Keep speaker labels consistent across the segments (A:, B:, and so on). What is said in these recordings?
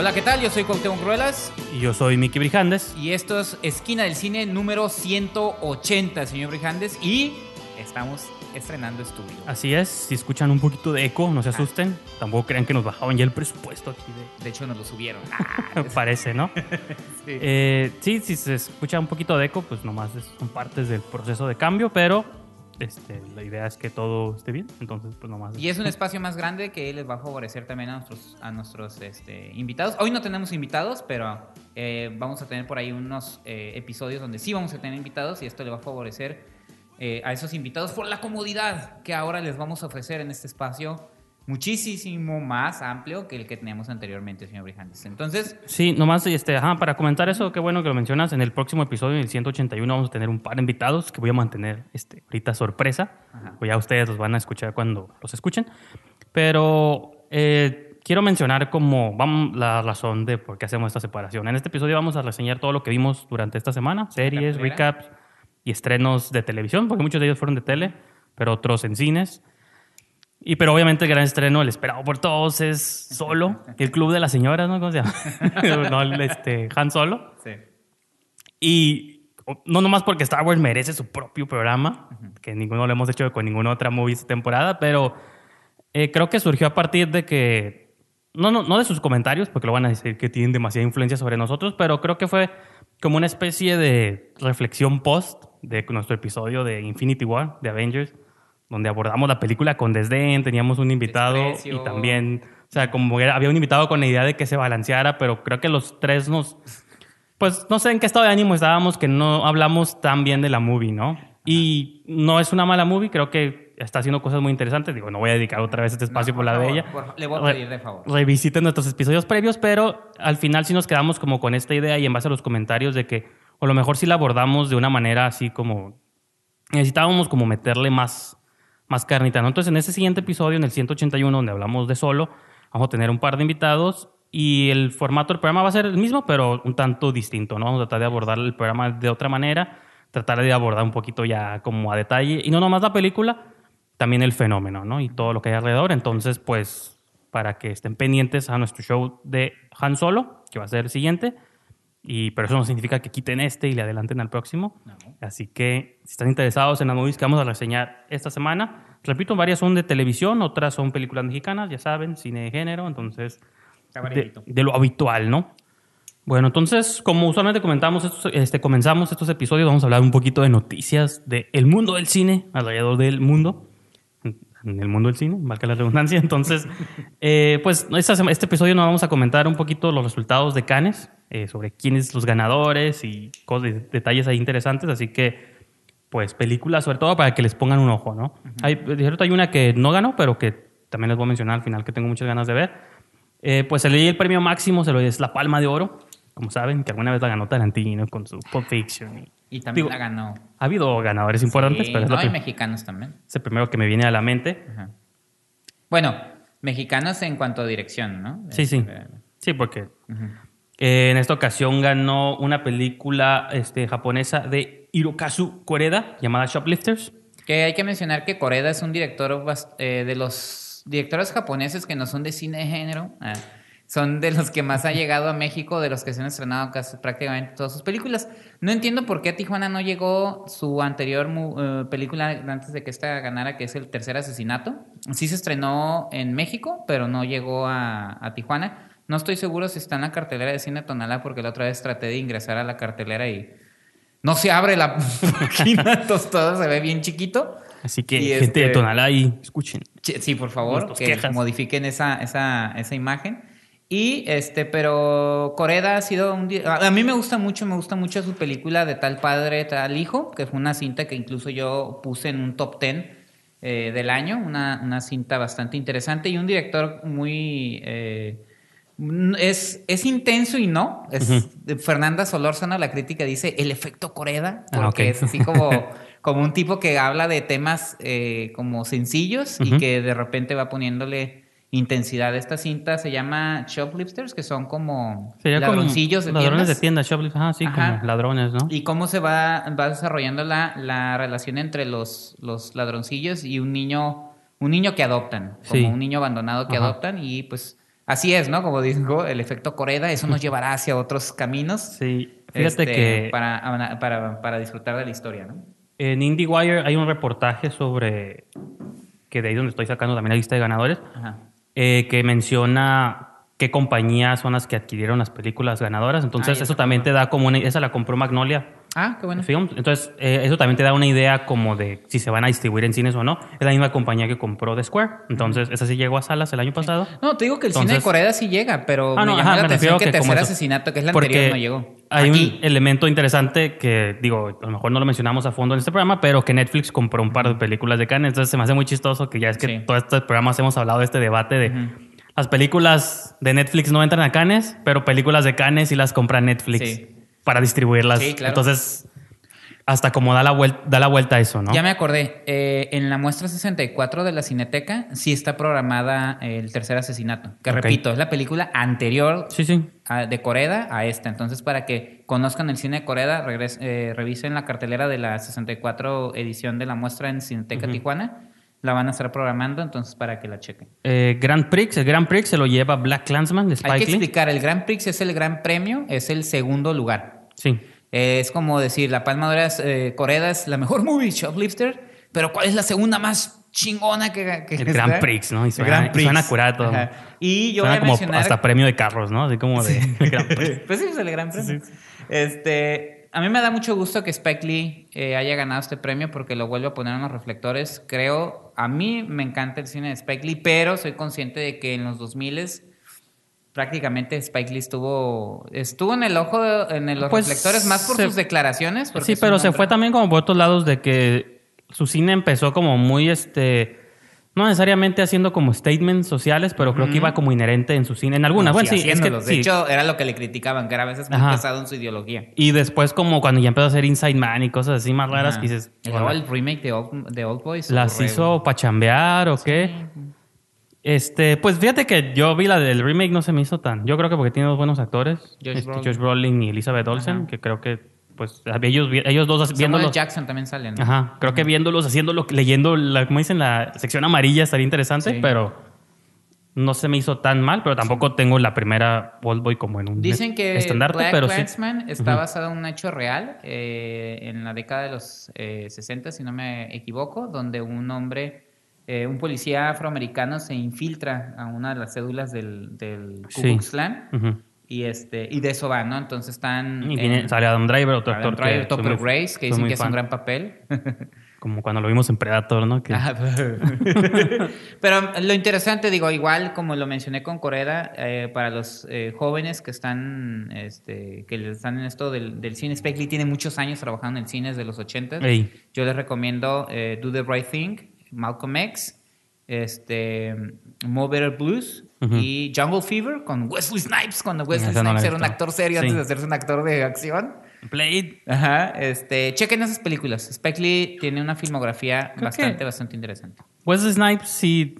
A: Hola, ¿qué tal? Yo soy Cuauhtémoc Ruelas.
B: Y yo soy Miki Brijandes.
A: Y esto es Esquina del Cine número 180, señor Brijandes. Y estamos estrenando estudio.
B: Así es, si escuchan un poquito de eco, no se ah. asusten. Tampoco crean que nos bajaban ya el presupuesto aquí.
A: De, hecho, nos lo subieron.
B: Ah, Parece, ¿no? sí. Eh, sí, si se escucha un poquito de eco, pues nomás son partes del proceso de cambio, pero este, la idea es que todo esté bien, entonces pues nomás. Y es un
A: espacio más grande que les va a favorecer también a nuestros, a nuestros este, invitados. Hoy no tenemos invitados, pero eh, vamos a tener por ahí unos eh, episodios donde sí vamos a tener invitados y esto le va a favorecer eh, a esos invitados por la comodidad que ahora les vamos a ofrecer en este espacio muchísimo más amplio que el que teníamos anteriormente, señor Brijandes. Entonces...
B: Sí, nomás este, para comentar eso, qué bueno que lo mencionas. En el próximo episodio, en el 181, vamos a tener un par de invitados que voy a mantener este, ahorita sorpresa. O pues ya ustedes los van a escuchar cuando los escuchen. Pero eh, quiero mencionar como vamos, la razón de por qué hacemos esta separación. En este episodio vamos a reseñar todo lo que vimos durante esta semana. Series, recaps y estrenos de televisión, porque muchos de ellos fueron de tele, pero otros en cines. Y pero obviamente el gran estreno, el esperado por todos, es Solo, el club de las señoras, ¿no? ¿Cómo se llama? no, este, Han Solo. Sí. Y no nomás porque Star Wars merece su propio programa, que ninguno lo hemos hecho con ninguna otra movie esta temporada, pero eh, creo que surgió a partir de que, no, no, no de sus comentarios, porque lo van a decir que tienen demasiada influencia sobre nosotros, pero creo que fue como una especie de reflexión post de nuestro episodio de Infinity War, de Avengers donde abordamos la película con desdén, teníamos un invitado y también, o sea, como había un invitado con la idea de que se balanceara, pero creo que los tres nos, pues no sé en qué estado de ánimo estábamos, que no hablamos tan bien de la movie, ¿no? Y no es una mala movie, creo que está haciendo cosas muy interesantes. Digo, no voy a dedicar otra vez este espacio por, la de ella. revisiten nuestros episodios previos, pero al final sí nos quedamos como con esta idea y en base a los comentarios de que, o lo mejor sí la abordamos de una manera así como necesitábamos como meterle más más carnita, Entonces, en ese siguiente episodio, en el 181, donde hablamos de solo, vamos a tener un par de invitados y el formato del programa va a ser el mismo, pero un tanto distinto, ¿no? Vamos a tratar de abordar el programa de otra manera, tratar de abordar un poquito ya como a detalle, y no nomás la película, también el fenómeno, ¿no? Y todo lo que hay alrededor. Entonces, pues, para que estén pendientes a nuestro show de Han Solo, que va a ser el siguiente. Y, pero eso no significa que quiten este y le adelanten al próximo. Así que si están interesados en las movies que vamos a reseñar esta semana, repito, varias son de televisión, otras son películas mexicanas, ya saben, cine de género, entonces de, lo habitual, ¿no? Bueno, entonces, como usualmente comentamos, este, comenzamos estos episodios, vamos a hablar un poquito de noticias del mundo del cine, alrededor del mundo en el mundo del cine, marca la redundancia. Entonces, eh, pues este episodio nos vamos a comentar un poquito los resultados de Cannes, eh, sobre quiénes los ganadores y cosas, detalles ahí interesantes. Así que, pues, películas sobre todo para que les pongan un ojo, ¿no? hay, de cierto, hay una que no ganó, pero que también les voy a mencionar al final, que tengo muchas ganas de ver. Eh, pues se el premio máximo, se lo es la Palma de Oro, como saben, que alguna vez la ganó Tarantino con su Pulp Fiction.
A: Y, también la ganó.
B: Ha habido ganadores importantes, pero no, hay
A: mexicanos también.
B: Es el primero que me viene a la mente.
A: Bueno, mexicanos en cuanto a dirección, ¿no? Sí,
B: sí. Este, sí, porque eh, en esta ocasión ganó una película este, japonesa
A: de Hirokazu Koreda llamada Shoplifters. Que hay que mencionar que Koreda es un director eh, de los directores japoneses que no son de cine de género. Ah, son de los que más ha llegado a México, de los que se han estrenado prácticamente todas sus películas. No entiendo por qué a Tijuana no llegó su anterior eh, película antes de que esta ganara, que es El Tercer Asesinato. Sí se estrenó en México, pero no llegó a Tijuana no estoy seguro si está en la cartelera de cine Tonalá porque la otra vez traté de ingresar a la cartelera y no se abre la página, entonces todo se ve bien chiquito. Así que gente de este, Tonalá y escuchen. Sí, por favor, que modifiquen esa, imagen. Y este, pero Coreda ha sido un. A mí me gusta mucho, me gusta mucho su película de Tal Padre, Tal Hijo, que fue una cinta que incluso yo puse en un top ten eh, del año, una, cinta bastante interesante y un director muy eh, Mm, es, es intenso y no. Fernanda Solórzano, la crítica, dice el efecto Coreda, ah, porque es así como, como un tipo que habla de temas eh, como sencillos y que de repente va poniéndole intensidad. Esta cinta se llama shoplifters, que son como ladroncillos de ladrones de tienda,
B: shoplifters, ah, sí, como ladrones, ¿no?
A: Y cómo se va, va desarrollando la, la relación entre los, los ladroncillos y un niño, un niño que adoptan, como un niño abandonado que adoptan y pues así es, ¿no? Como dijo el efecto Coreda, eso nos llevará hacia otros caminos. Sí, fíjate este, que... Para, disfrutar de la historia, ¿no?
B: En IndieWire hay un reportaje sobre, que de ahí donde estoy sacando también la lista de ganadores, eh, que menciona qué compañías son las que adquirieron las películas ganadoras. Entonces, eso también te da como una... Esa la compró Magnolia Ah, qué bueno. Entonces, eh, eso también te da una idea como de si se van a distribuir en cines o no. Es la misma compañía que compró The Square. Entonces, esa sí llegó a salas el año pasado.
A: No, te digo que el cine de Corea sí llega, pero ah, me la atención que, Tercer Asesinato, que es la anterior, no llegó.
B: Hay un elemento interesante que, digo, a lo mejor no lo mencionamos a fondo en este programa, pero que Netflix compró un par de películas de Cannes. Entonces, se me hace muy chistoso que ya es que todos estos programas hemos hablado de este debate de... las películas de Netflix no entran a Cannes, pero películas de Cannes sí las compra Netflix. Sí para distribuirlas. Entonces, hasta como da la, vuelta, da la vuelta a eso, ¿no? Ya me
A: acordé. Eh, en la muestra 64 de la Cineteca sí está programada el tercer asesinato, que repito, es la película anterior de Coreda a esta. Entonces, para que conozcan el cine de Coreda, eh, revisen la cartelera de la 64 edición de la muestra en Cineteca Tijuana la van a estar programando, entonces para que la chequen.
B: Eh, Grand Prix, el Grand Prix se lo lleva Black Clansman de Lee Hay que explicar,
A: el Grand Prix es el gran premio, es el segundo lugar. Sí. Eh, es como decir, La Palma de Horas, eh, es la mejor movie, Shoplifter, pero ¿cuál es la segunda más chingona que, que El Grand Prix, ¿no? Y el Grand Prix. suena curado. Y yo como hasta
B: premio de carros, ¿no? Así como de...
A: Grand Prix. pues sí, es el Grand Prix Este a mí me da mucho gusto que Spike Lee eh, haya ganado este premio porque lo vuelve a poner en los reflectores. Creo, a mí me encanta el cine de Spike Lee, pero soy consciente de que en los 2000 prácticamente Spike Lee estuvo estuvo en el ojo de, en los pues reflectores más por sus declaraciones. Sí, pero se fue
B: también como por otros lados de que su cine empezó como muy este no necesariamente haciendo como statements sociales, pero creo que iba como inherente en su cine. En algunas, bueno, sí, es que, De hecho,
A: era lo que le criticaban, que era a veces muy pesado en su ideología.
B: Y después, como cuando ya empezó a hacer Inside Man y cosas así más raras, dices. el
A: remake de Old, Boys. ¿Las hizo
B: para chambear o qué? Este, pues fíjate que yo vi la del remake, no se me hizo tan. Yo creo que porque tiene dos buenos actores: George este, Brolin. y Elizabeth Olsen, que creo que pues ellos, ellos dos viéndolos.
A: Jackson también salen. ¿no?
B: Ajá. Creo que viéndolos, haciéndolo, leyendo, la, como dicen, la sección amarilla estaría interesante, pero no se me hizo tan mal, pero tampoco tengo la primera Old Boy como en un Dicen que estandarte, pero sí. está basada
A: basado en un hecho real eh, en la década de los 60, eh, si no me equivoco, donde un hombre, eh, un policía afroamericano se infiltra a una de las cédulas del, del Ku Klux y, este, y de eso va, ¿no? Entonces están. Y sale Adam Driver, otro Driver, Topper Grace, que dicen que es un gran papel.
B: Como cuando lo vimos en Predator, ¿no? Pero
A: um, lo interesante, digo, igual como lo mencioné con Coreda, eh, para los eh, jóvenes que están, este, que están en esto del, cine, Spike Lee tiene muchos años trabajando en el cine desde los 80. Yo les recomiendo eh, Do the Right Thing, Malcolm X, este, Mo Better Blues, y Jungle Fever con Wesley Snipes, cuando Wesley Snipes era un actor serio antes de hacerse un actor de acción. Blade. Ajá. Este, chequen esas películas. Spike tiene una filmografía bastante, bastante interesante.
B: Wesley Snipes sí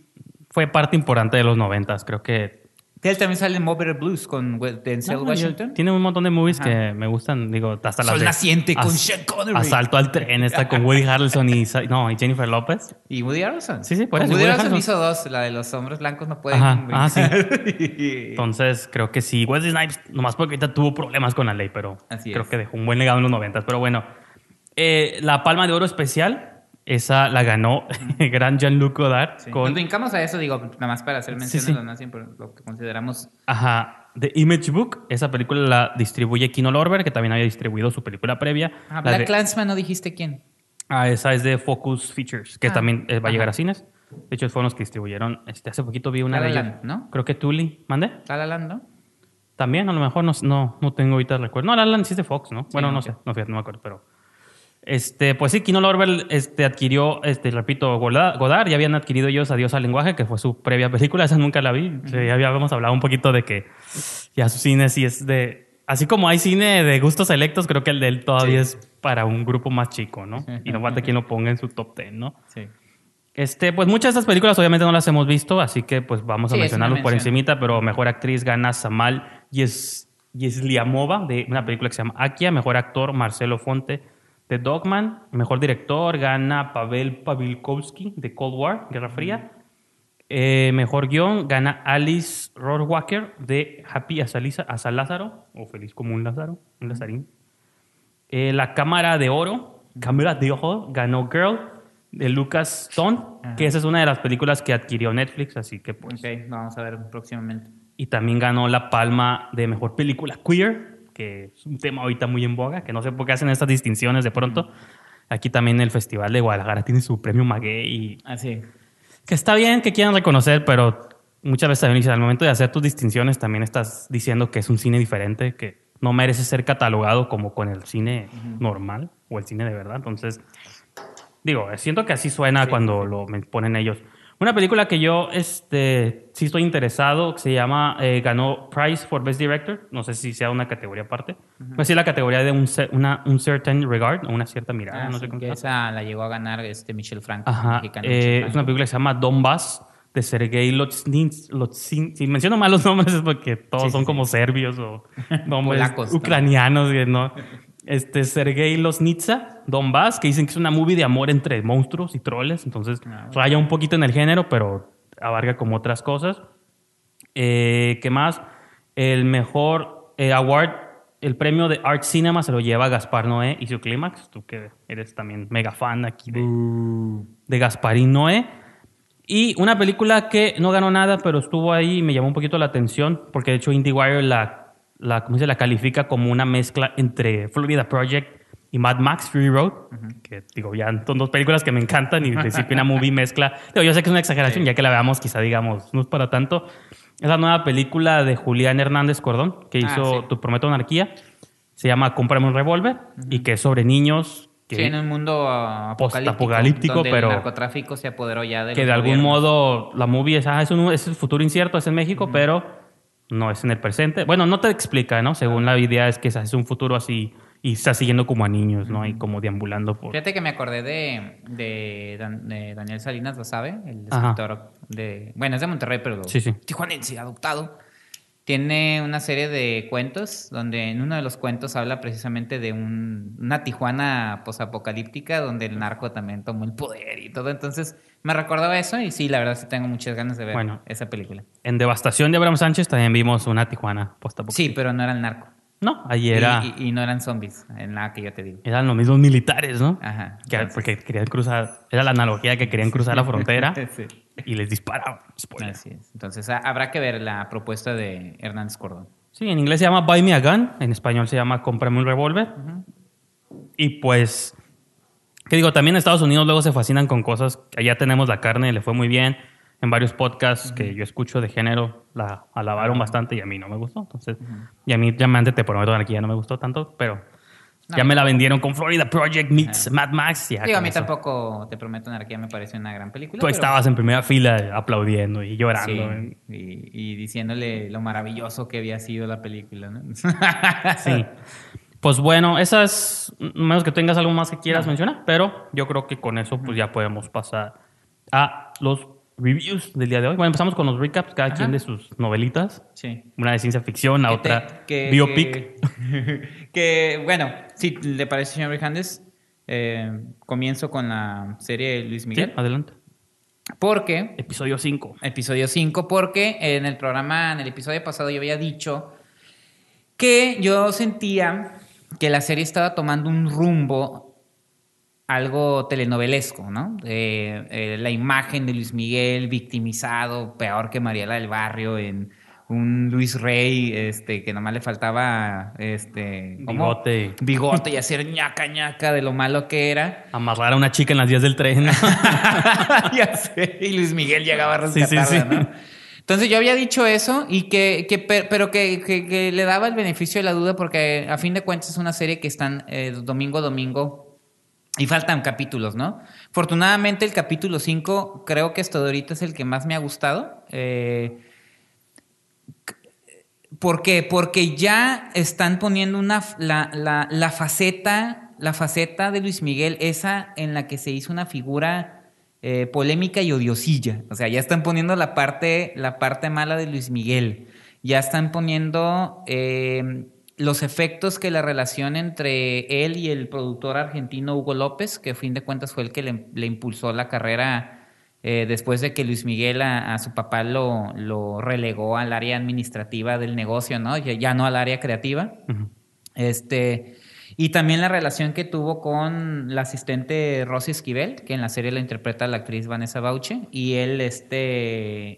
B: fue parte importante de los noventas. Creo que
A: él también sale en Mover Blues con Denzel ah, Washington. Tiene un montón de movies que
B: me gustan. Digo, hasta la Sol Naciente con Sean
A: Connery. Asalto
B: al tren está con Woody Harrelson y, no, y Jennifer Lopez.
A: Y Woody Harrelson. Sí, sí, puede ser. Woody Harrelson hizo dos. La de los hombres blancos no pueden. Ah, sí.
B: Entonces, creo que sí. Wesley Snipes, nomás porque ahorita tuvo problemas con la ley, pero creo que dejó un buen legado en los noventas. Pero bueno, eh, la palma de oro especial esa la ganó el gran Jean-Luc Godard. Sí.
A: a eso, digo, nada más para hacer mención a lo, que consideramos.
B: Ajá. The Image Book, esa película la distribuye Kino Lorber, que también había distribuido su película previa. Ah, la Black de...
A: Clansman, no dijiste quién.
B: Ah, esa es de Focus Features, que ah, también eh, va a llegar a cines. De hecho, fueron los que distribuyeron. Este, hace poquito vi una de la ¿no? Creo que Tully mandé. La La ¿no? También, a lo mejor no, no, no tengo ahorita recuerdo. No, La Land sí es de Fox, ¿no? bueno, no, sé, no, fíjate, no me acuerdo, pero este, pues sí, Kino Lorber este, adquirió, este, repito, Godard, ya habían adquirido ellos Adiós al lenguaje, que fue su previa película, esa nunca la vi. Ya habíamos hablado un poquito de que ya su cine sí es de. Así como hay cine de gustos selectos, creo que el de él todavía es para un grupo más chico, ¿no? Y no falta quien lo ponga en su top ten, ¿no? Sí. Este, pues muchas de estas películas obviamente no las hemos visto, así que pues vamos a mencionarlo por encimita, pero mejor actriz gana Samal Yesliamova de una película que se llama Akia, mejor actor Marcelo Fonte The Dogman, mejor director, gana Pavel Pavilkovsky de Cold War, Guerra Fría. Eh, mejor guión, gana Alice Rohrwacker de Happy a San Lázaro, o Feliz como un Lázaro, un Lazarín. Eh, la Cámara de Oro, Cámara de ojo ganó Girl de Lucas Stone, que esa es una de las películas que adquirió Netflix, así que
A: pues. Ok, vamos a ver próximamente.
B: Y también ganó la palma de mejor película queer que es un tema ahorita muy en boga, que no sé por qué hacen estas distinciones de pronto. Aquí también el Festival de Guadalajara tiene su premio Maguey. Y, Así. Ah, que está bien que quieran reconocer, pero muchas veces al momento de hacer tus distinciones también estás diciendo que es un cine diferente, que no merece ser catalogado como con el cine normal o el cine de verdad. Entonces, digo, siento que así suena cuando lo ponen ellos. Una película que yo este, sí estoy interesado, que se llama, eh, ganó Prize for Best Director, no sé si
A: sea una categoría aparte,
B: pero pues sí no la categoría de un, una, un certain regard, o una cierta mirada, ah, no sé
A: con qué Esa la llegó a ganar este Michel Franco. Eh, es una
B: película que se llama Donbass, de Sergei Lotsin. Si menciono mal los nombres es porque todos son como serbios o nombres ucranianos, ¿no? este Sergei Losnitsa, Vaz, que dicen que es una movie de amor entre monstruos y troles, entonces ah, raya un poquito en el género, pero abarca como otras cosas. Eh, ¿Qué más? El mejor eh, award, el premio de Art Cinema se lo lleva Gaspar Noé y su Clímax, tú que eres también mega fan aquí de, uh. de Gasparín Noé. Y una película que no ganó nada, pero estuvo ahí y me llamó un poquito la atención, porque de hecho IndieWire la la, ¿cómo se la califica como una mezcla entre Florida Project y Mad Max Fury Road, que digo, ya son dos películas que me encantan y que principio una movie mezcla. yo sé que es una exageración, ya que la veamos, quizá digamos, no es para tanto. Es la nueva película de Julián Hernández Cordón, que ah, hizo Tu Prometo Anarquía. Se llama Cómprame un revólver y que es sobre niños que en
A: un mundo apocalíptico, pero narcotráfico se apoderó ya de que de algún
B: modo la movie es, ah, es, un, es, futuro incierto, es en México, pero no es en el presente. Bueno, no te explica, ¿no? Según la idea es que es un futuro así y está siguiendo como a niños, ¿no? Y como deambulando por... Fíjate
A: que me acordé de, de, Daniel Salinas ¿lo sabe? el escritor de... Bueno, es de Monterrey, pero... Sí, sí. sí adoptado tiene una serie de cuentos donde en uno de los cuentos habla precisamente de una Tijuana posapocalíptica donde el narco también tomó el poder y todo. Entonces me recordaba eso y sí, la verdad sí tengo muchas ganas de ver bueno, esa película.
B: En Devastación de Abraham Sánchez también vimos una Tijuana posapocalíptica.
A: Sí, pero no era el narco. No, allí era. Y, no eran zombies, en la que yo te digo.
B: Eran los mismos militares, ¿no? Ajá. porque querían cruzar. Era la analogía que querían cruzar la frontera.
A: sí y les disparaban. Así Entonces habrá que ver la propuesta de Hernández Cordón. Sí,
B: en inglés se llama Buy Me a Gun, en español se llama Cómprame un revólver. Y pues, qué digo, también en Estados Unidos luego se fascinan con cosas. Allá tenemos la carne, le fue muy bien. En varios podcasts que yo escucho de género la alabaron bastante y a mí no me gustó. Entonces, y a mí antes te prometo aquí ya no me gustó tanto, pero ya me la vendieron con Florida Project meets Mad Max. Y a mí
A: tampoco te prometo Narquía me parece una gran película. Tú estabas en
B: primera fila aplaudiendo y llorando. ¿eh?
A: y, diciéndole lo maravilloso que había sido la película. ¿no? sí.
B: Pues bueno, esas, menos que tengas algo más que quieras mencionar, pero yo creo que con eso pues ya podemos pasar a los reviews del día de hoy. Bueno, empezamos con los recaps, cada quien de sus novelitas. Sí. Una de ciencia ficción, a otra biopic.
A: Que, bueno, si le parece, señor Hernández, eh, comienzo con la serie de Luis Miguel. Sí, adelante. Porque. Episodio 5. Episodio 5, porque en el programa, en el episodio pasado, yo había dicho que yo sentía que la serie estaba tomando un rumbo algo telenovelesco, ¿no? Eh, la imagen de Luis Miguel victimizado, peor que Mariela del Barrio, en un Luis Rey, este, que nomás le faltaba este bigote. Bigote y hacer ñaca ñaca de lo malo que era. Amarrar
B: a una chica en las 10 del tren.
A: ya sé. Y Luis Miguel llegaba a rescatarla, ¿no? Entonces yo había dicho eso y que, pero que, le daba el beneficio de la duda porque a fin de cuentas es una serie que están eh, domingo a domingo y faltan capítulos, ¿no? Afortunadamente el capítulo 5 creo que hasta ahorita es el que más me ha gustado. Eh, ¿Por qué? Porque ya están poniendo una, la, faceta, la faceta de Luis Miguel, esa en la que se hizo una figura eh, polémica y odiosilla. O sea, ya están poniendo la parte, la parte mala de Luis Miguel. Ya están poniendo... Eh, los efectos que la relación entre él y el productor argentino Hugo López, que a fin de cuentas fue el que le, impulsó la carrera eh, después de que Luis Miguel a, su papá lo, relegó al área administrativa del negocio, ¿no? Ya, no al área creativa. Este y también la relación que tuvo con la asistente Rosy Esquivel, que en la serie la interpreta la actriz Vanessa Bauche, y él, este,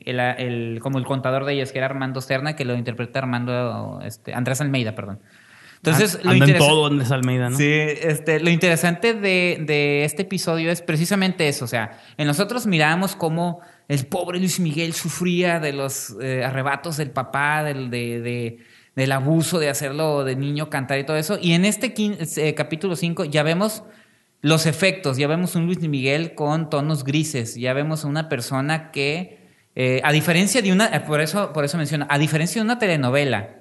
A: como el contador de ellos, que era Armando Cerna, que lo interpreta Armando, este, Andrés Almeida, perdón. Entonces, ah, lo todo Andrés Almeida, ¿no? Sí, este, lo interesante de, este episodio es precisamente eso. O sea, en nosotros mirábamos cómo el pobre Luis Miguel sufría de los eh, arrebatos del papá, del, de del abuso de hacerlo de niño cantar y todo eso. Y en este eh, capítulo 5 ya vemos los efectos, ya vemos un Luis Miguel con tonos grises, ya vemos a una persona que, eh, a diferencia de una, por eso, por eso a diferencia de una telenovela,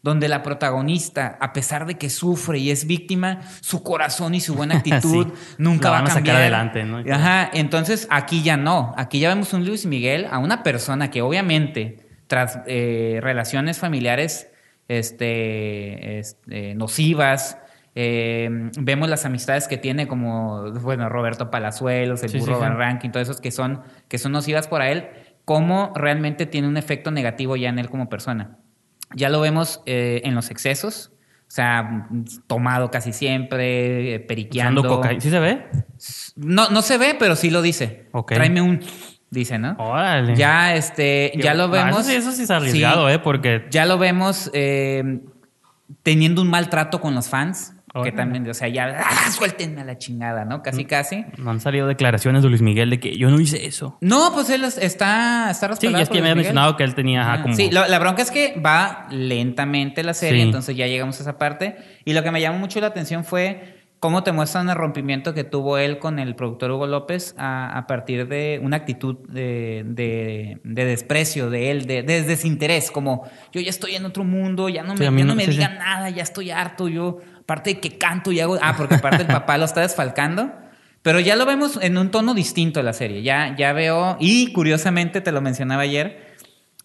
A: donde la protagonista, a pesar de que sufre y es víctima, su corazón y su buena actitud nunca va a cambiar. adelante, Ajá, entonces aquí ya no, aquí ya vemos un Luis Miguel a una persona que obviamente tras eh, relaciones familiares este, eh, nocivas. Eh, vemos las amistades que tiene como, bueno, Roberto Palazuelos, el burro Van Ranking, todos esos que son, que son nocivas para él, cómo realmente tiene un efecto negativo ya en él como persona. Ya lo vemos eh, en los excesos, o sea, tomado casi siempre, periqueando. ¿Sí se ve? No, no se ve, pero sí lo dice. ok Tráeme un dice, ¿no? Órale. Ya, este, ya lo vemos. Eso, sí, es arriesgado, ¿eh? Porque. Ya lo vemos eh, teniendo un maltrato con los fans. Que también, o sea, ya ¡ah, a la chingada, ¿no? Casi, mm, casi.
B: No han salido declaraciones de Luis Miguel de que yo no hice eso.
A: No, pues él está, está Sí, es que me había mencionado que
B: él tenía ah, Sí, la bronca
A: es que va lentamente la serie, entonces ya llegamos a esa parte. Y lo que me llamó mucho la atención fue cómo te muestran el rompimiento que tuvo él con el productor Hugo López a, partir de una actitud de, desprecio de él, de, desinterés, como yo ya estoy en otro mundo, ya no me, digan nada, ya estoy harto, yo aparte de que canto y hago, ah, porque aparte el papá lo está desfalcando. Pero ya lo vemos en un tono distinto de la serie. Ya, ya veo, y curiosamente te lo mencionaba ayer,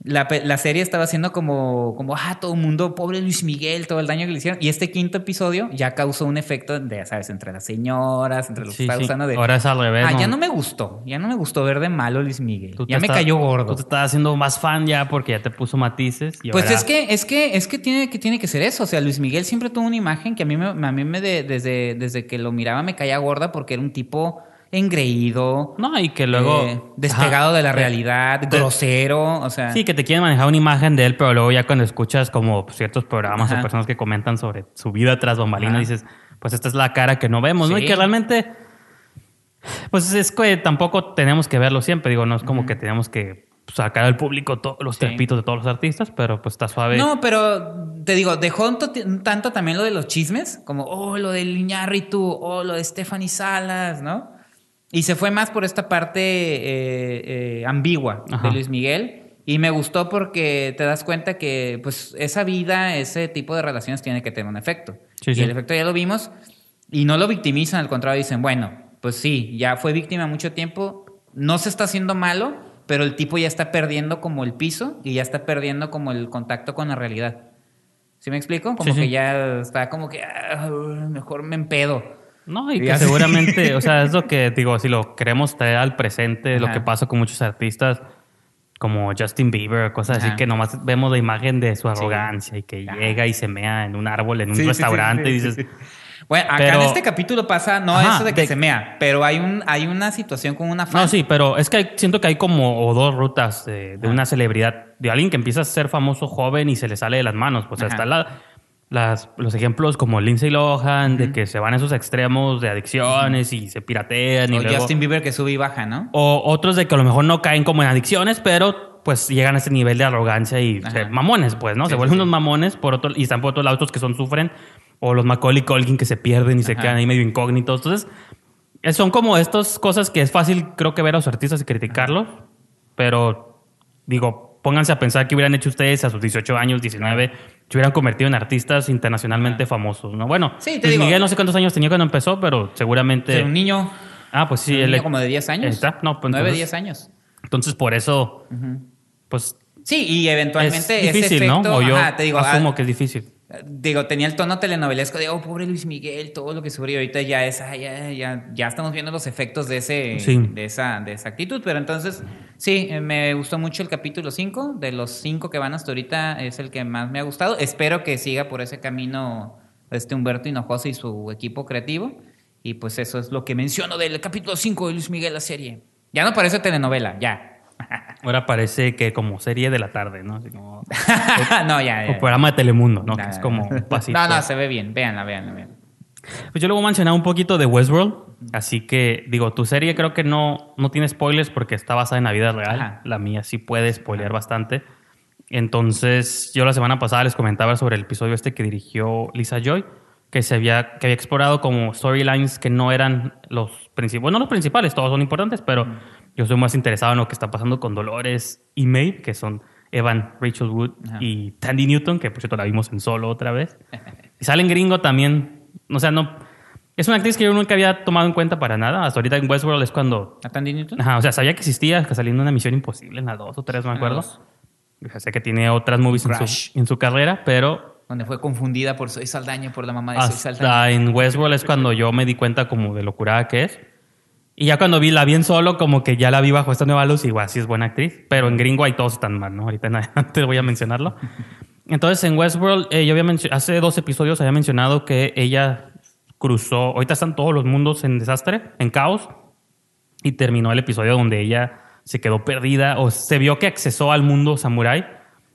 A: la, serie estaba haciendo como, como, ah, todo el mundo, pobre Luis Miguel, todo el daño que le hicieron. Y este quinto episodio ya causó un efecto de, sabes, entre las señoras, entre los de, Ahora es al revés. Ah, ya no me gustó, ya no me gustó ver de malo Luis Miguel. ya me cayó gordo. Tú te estás haciendo más fan ya porque ya te puso matices. pues es que, es que, es que tiene, que tiene que ser eso. O sea, Luis Miguel siempre tuvo una imagen que a mí me, a me desde, desde que lo miraba me caía gorda porque era un tipo engreído. No, y que luego. Eh, despegado de la eh, realidad, grosero, o sea. Sí, que
B: te quieren manejar una imagen de él, pero luego ya cuando escuchas como ciertos programas o personas que comentan sobre su vida tras bambalina, dices, pues esta es la cara que no vemos, ¿no? Y que realmente. Pues es que tampoco tenemos que verlo siempre, digo, no es como que tenemos que sacar al público todos los trepitos de todos los artistas, pero pues está suave. No,
A: pero te digo, dejó tanto también lo de los chismes, como, oh, lo de tú, oh, lo de Stephanie Salas, ¿no? Y se fue más por esta parte eh, eh, ambigua de Luis Miguel. Y me gustó porque te das cuenta que pues esa vida, ese tipo de relaciones tiene que tener un efecto. y el efecto ya lo vimos. Y no lo victimizan, al contrario, dicen, bueno, pues sí, ya fue víctima mucho tiempo, no se está haciendo malo, pero el tipo ya está perdiendo como el piso y ya está perdiendo como el contacto con la realidad. ¿Sí me explico? Como que ya está como que ah, mejor me empedo. No, y, que seguramente, o sea, es
B: lo que digo, si lo queremos traer al presente, lo que pasa con muchos artistas como Justin Bieber, cosas así que nomás vemos la imagen de su arrogancia y que llega y se mea en un árbol, en un restaurante y dices...
A: Bueno, acá en este capítulo pasa, no eso de que se mea, pero hay un hay una situación con una fan.
B: No, sí, pero es que siento que hay como dos rutas de, una celebridad, de alguien que empieza a ser famoso joven y se le sale de las manos. Pues hasta lado las, los ejemplos como Lindsay Lohan, de que se van a esos extremos de adicciones y se piratean. O y luego, Justin
A: Bieber que sube y baja, ¿no?
B: O otros de que a lo mejor no caen como en adicciones, pero pues llegan a ese nivel de arrogancia y mamones, pues, ¿no? se vuelven unos mamones por otro, y están por otros lados que son sufren. O los Macaulay Culkin que se pierden y se quedan ahí medio incógnitos. Entonces, eh, son como estas cosas que es fácil, creo que, ver a los artistas y criticarlos. Pero, digo, pónganse a pensar qué hubieran hecho ustedes a sus 18 años, 19, se hubieran convertido en artistas internacionalmente famosos, ¿no? Bueno, sí, te digo, Miguel no sé cuántos años tenía cuando empezó, pero seguramente... Era un niño. Ah, pues sí. él como de 10 años. no, pues 9, 10 años. Entonces, por eso, pues... Sí, y eventualmente es difícil, ¿no? O yo te digo, asumo que es difícil.
A: Digo, tenía el tono telenovelesco de, oh, pobre Luis Miguel, todo lo que sufrió ahorita ya es, ya, ya, estamos viendo los efectos de, ese, de, esa, de esa actitud. Pero entonces, sí, eh, me gustó mucho el capítulo 5. De los 5 que van hasta ahorita es el que más me ha gustado. Espero que siga por ese camino este Humberto Hinojosa y su equipo creativo. Y pues eso es lo que menciono del capítulo 5 de Luis Miguel, la serie. Ya no parece telenovela, ya.
B: Ahora parece que como serie de la tarde, ¿no? no, ya, ya, O programa de Telemundo, ¿no? que es como pasito. No, no, se
A: ve bien. Véanla, véanla, véanla.
B: Pues yo luego mencioné un poquito de Westworld. Así que, digo, tu serie creo que no, no tiene spoilers porque está basada en la vida real. La mía sí puede spoilear bastante. Entonces, yo la semana pasada les comentaba sobre el episodio este que dirigió Lisa Joy, que se había, que había explorado como storylines que no eran los principales, bueno, no los principales, todos son importantes, pero yo soy más interesado en lo que está pasando con Dolores y Maeve, que son Evan, Rachel Wood y Tandy Newton, que por cierto la vimos en solo otra vez. y salen gringo también. O sea, no. Es una actriz que yo nunca había tomado en cuenta para nada. Hasta ahorita en Westworld es cuando. ¿A Tandy Newton? Ajá, o sea, sabía que existía, que saliendo en una misión imposible,
A: en la 2 o 3, me acuerdo. O
B: sea, sé que tiene otras movies en su, en su, carrera, pero.
A: Donde fue confundida por Soy Saldaña, por la mamá de Soy Saldaña.
B: en Westworld es cuando yo me di cuenta como de locura que es. Y ya cuando vi, la bien solo, como que ya la vi bajo esta nueva luz y guau, ah, sí es buena actriz. Pero en Gringo hay todos están mal, ¿no? Ahorita en voy a mencionarlo. Entonces, en Westworld, eh, yo había hace dos episodios había mencionado que ella cruzó. Ahorita están todos los mundos en desastre, en caos. Y terminó el episodio donde ella se quedó perdida o se vio que accesó al mundo samurai.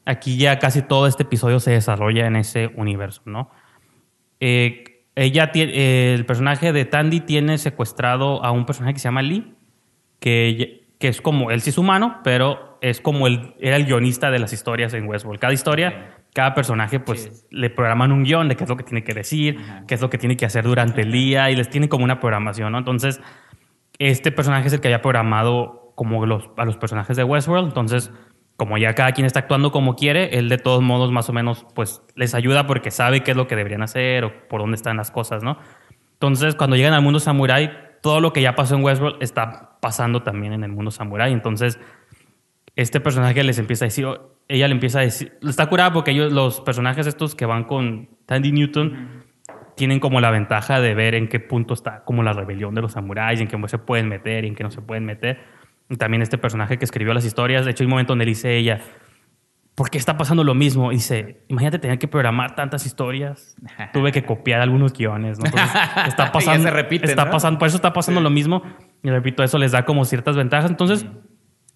B: Aquí ya casi todo este episodio se desarrolla en ese universo, ¿no? Eh, ella tiene, eh, el personaje de Tandy tiene secuestrado a un personaje que se llama Lee, que, que es como, él sí es humano, pero es como el, era el guionista de las historias en Westworld. Cada historia, cada personaje, pues le programan un guión de qué es lo que tiene que decir, qué es lo que tiene que hacer durante el día y les tiene como una programación, Entonces, este personaje es el que había programado como los, a los personajes de Westworld, entonces como ya cada quien está actuando como quiere, él de todos modos más o menos pues les ayuda porque sabe qué es lo que deberían hacer o por dónde están las cosas, ¿no? Entonces, cuando llegan al mundo samurái, todo lo que ya pasó en Westworld está pasando también en el mundo samurái. Entonces, este personaje les empieza a decir, ella le empieza a decir, está curada porque ellos, los personajes estos que van con Tandy Newton, tienen como la ventaja de ver en qué punto está como la rebelión de los samuráis, en qué se pueden meter y en qué no se pueden meter también este personaje que escribió las historias, de hecho hay un momento donde dice ella, ¿por qué está pasando lo mismo? Y dice, imagínate tener que programar tantas historias, tuve que copiar algunos guiones, ¿no? está pasando, se repite, está pasando, por eso está pasando lo mismo, y repito, eso les da como ciertas ventajas, entonces,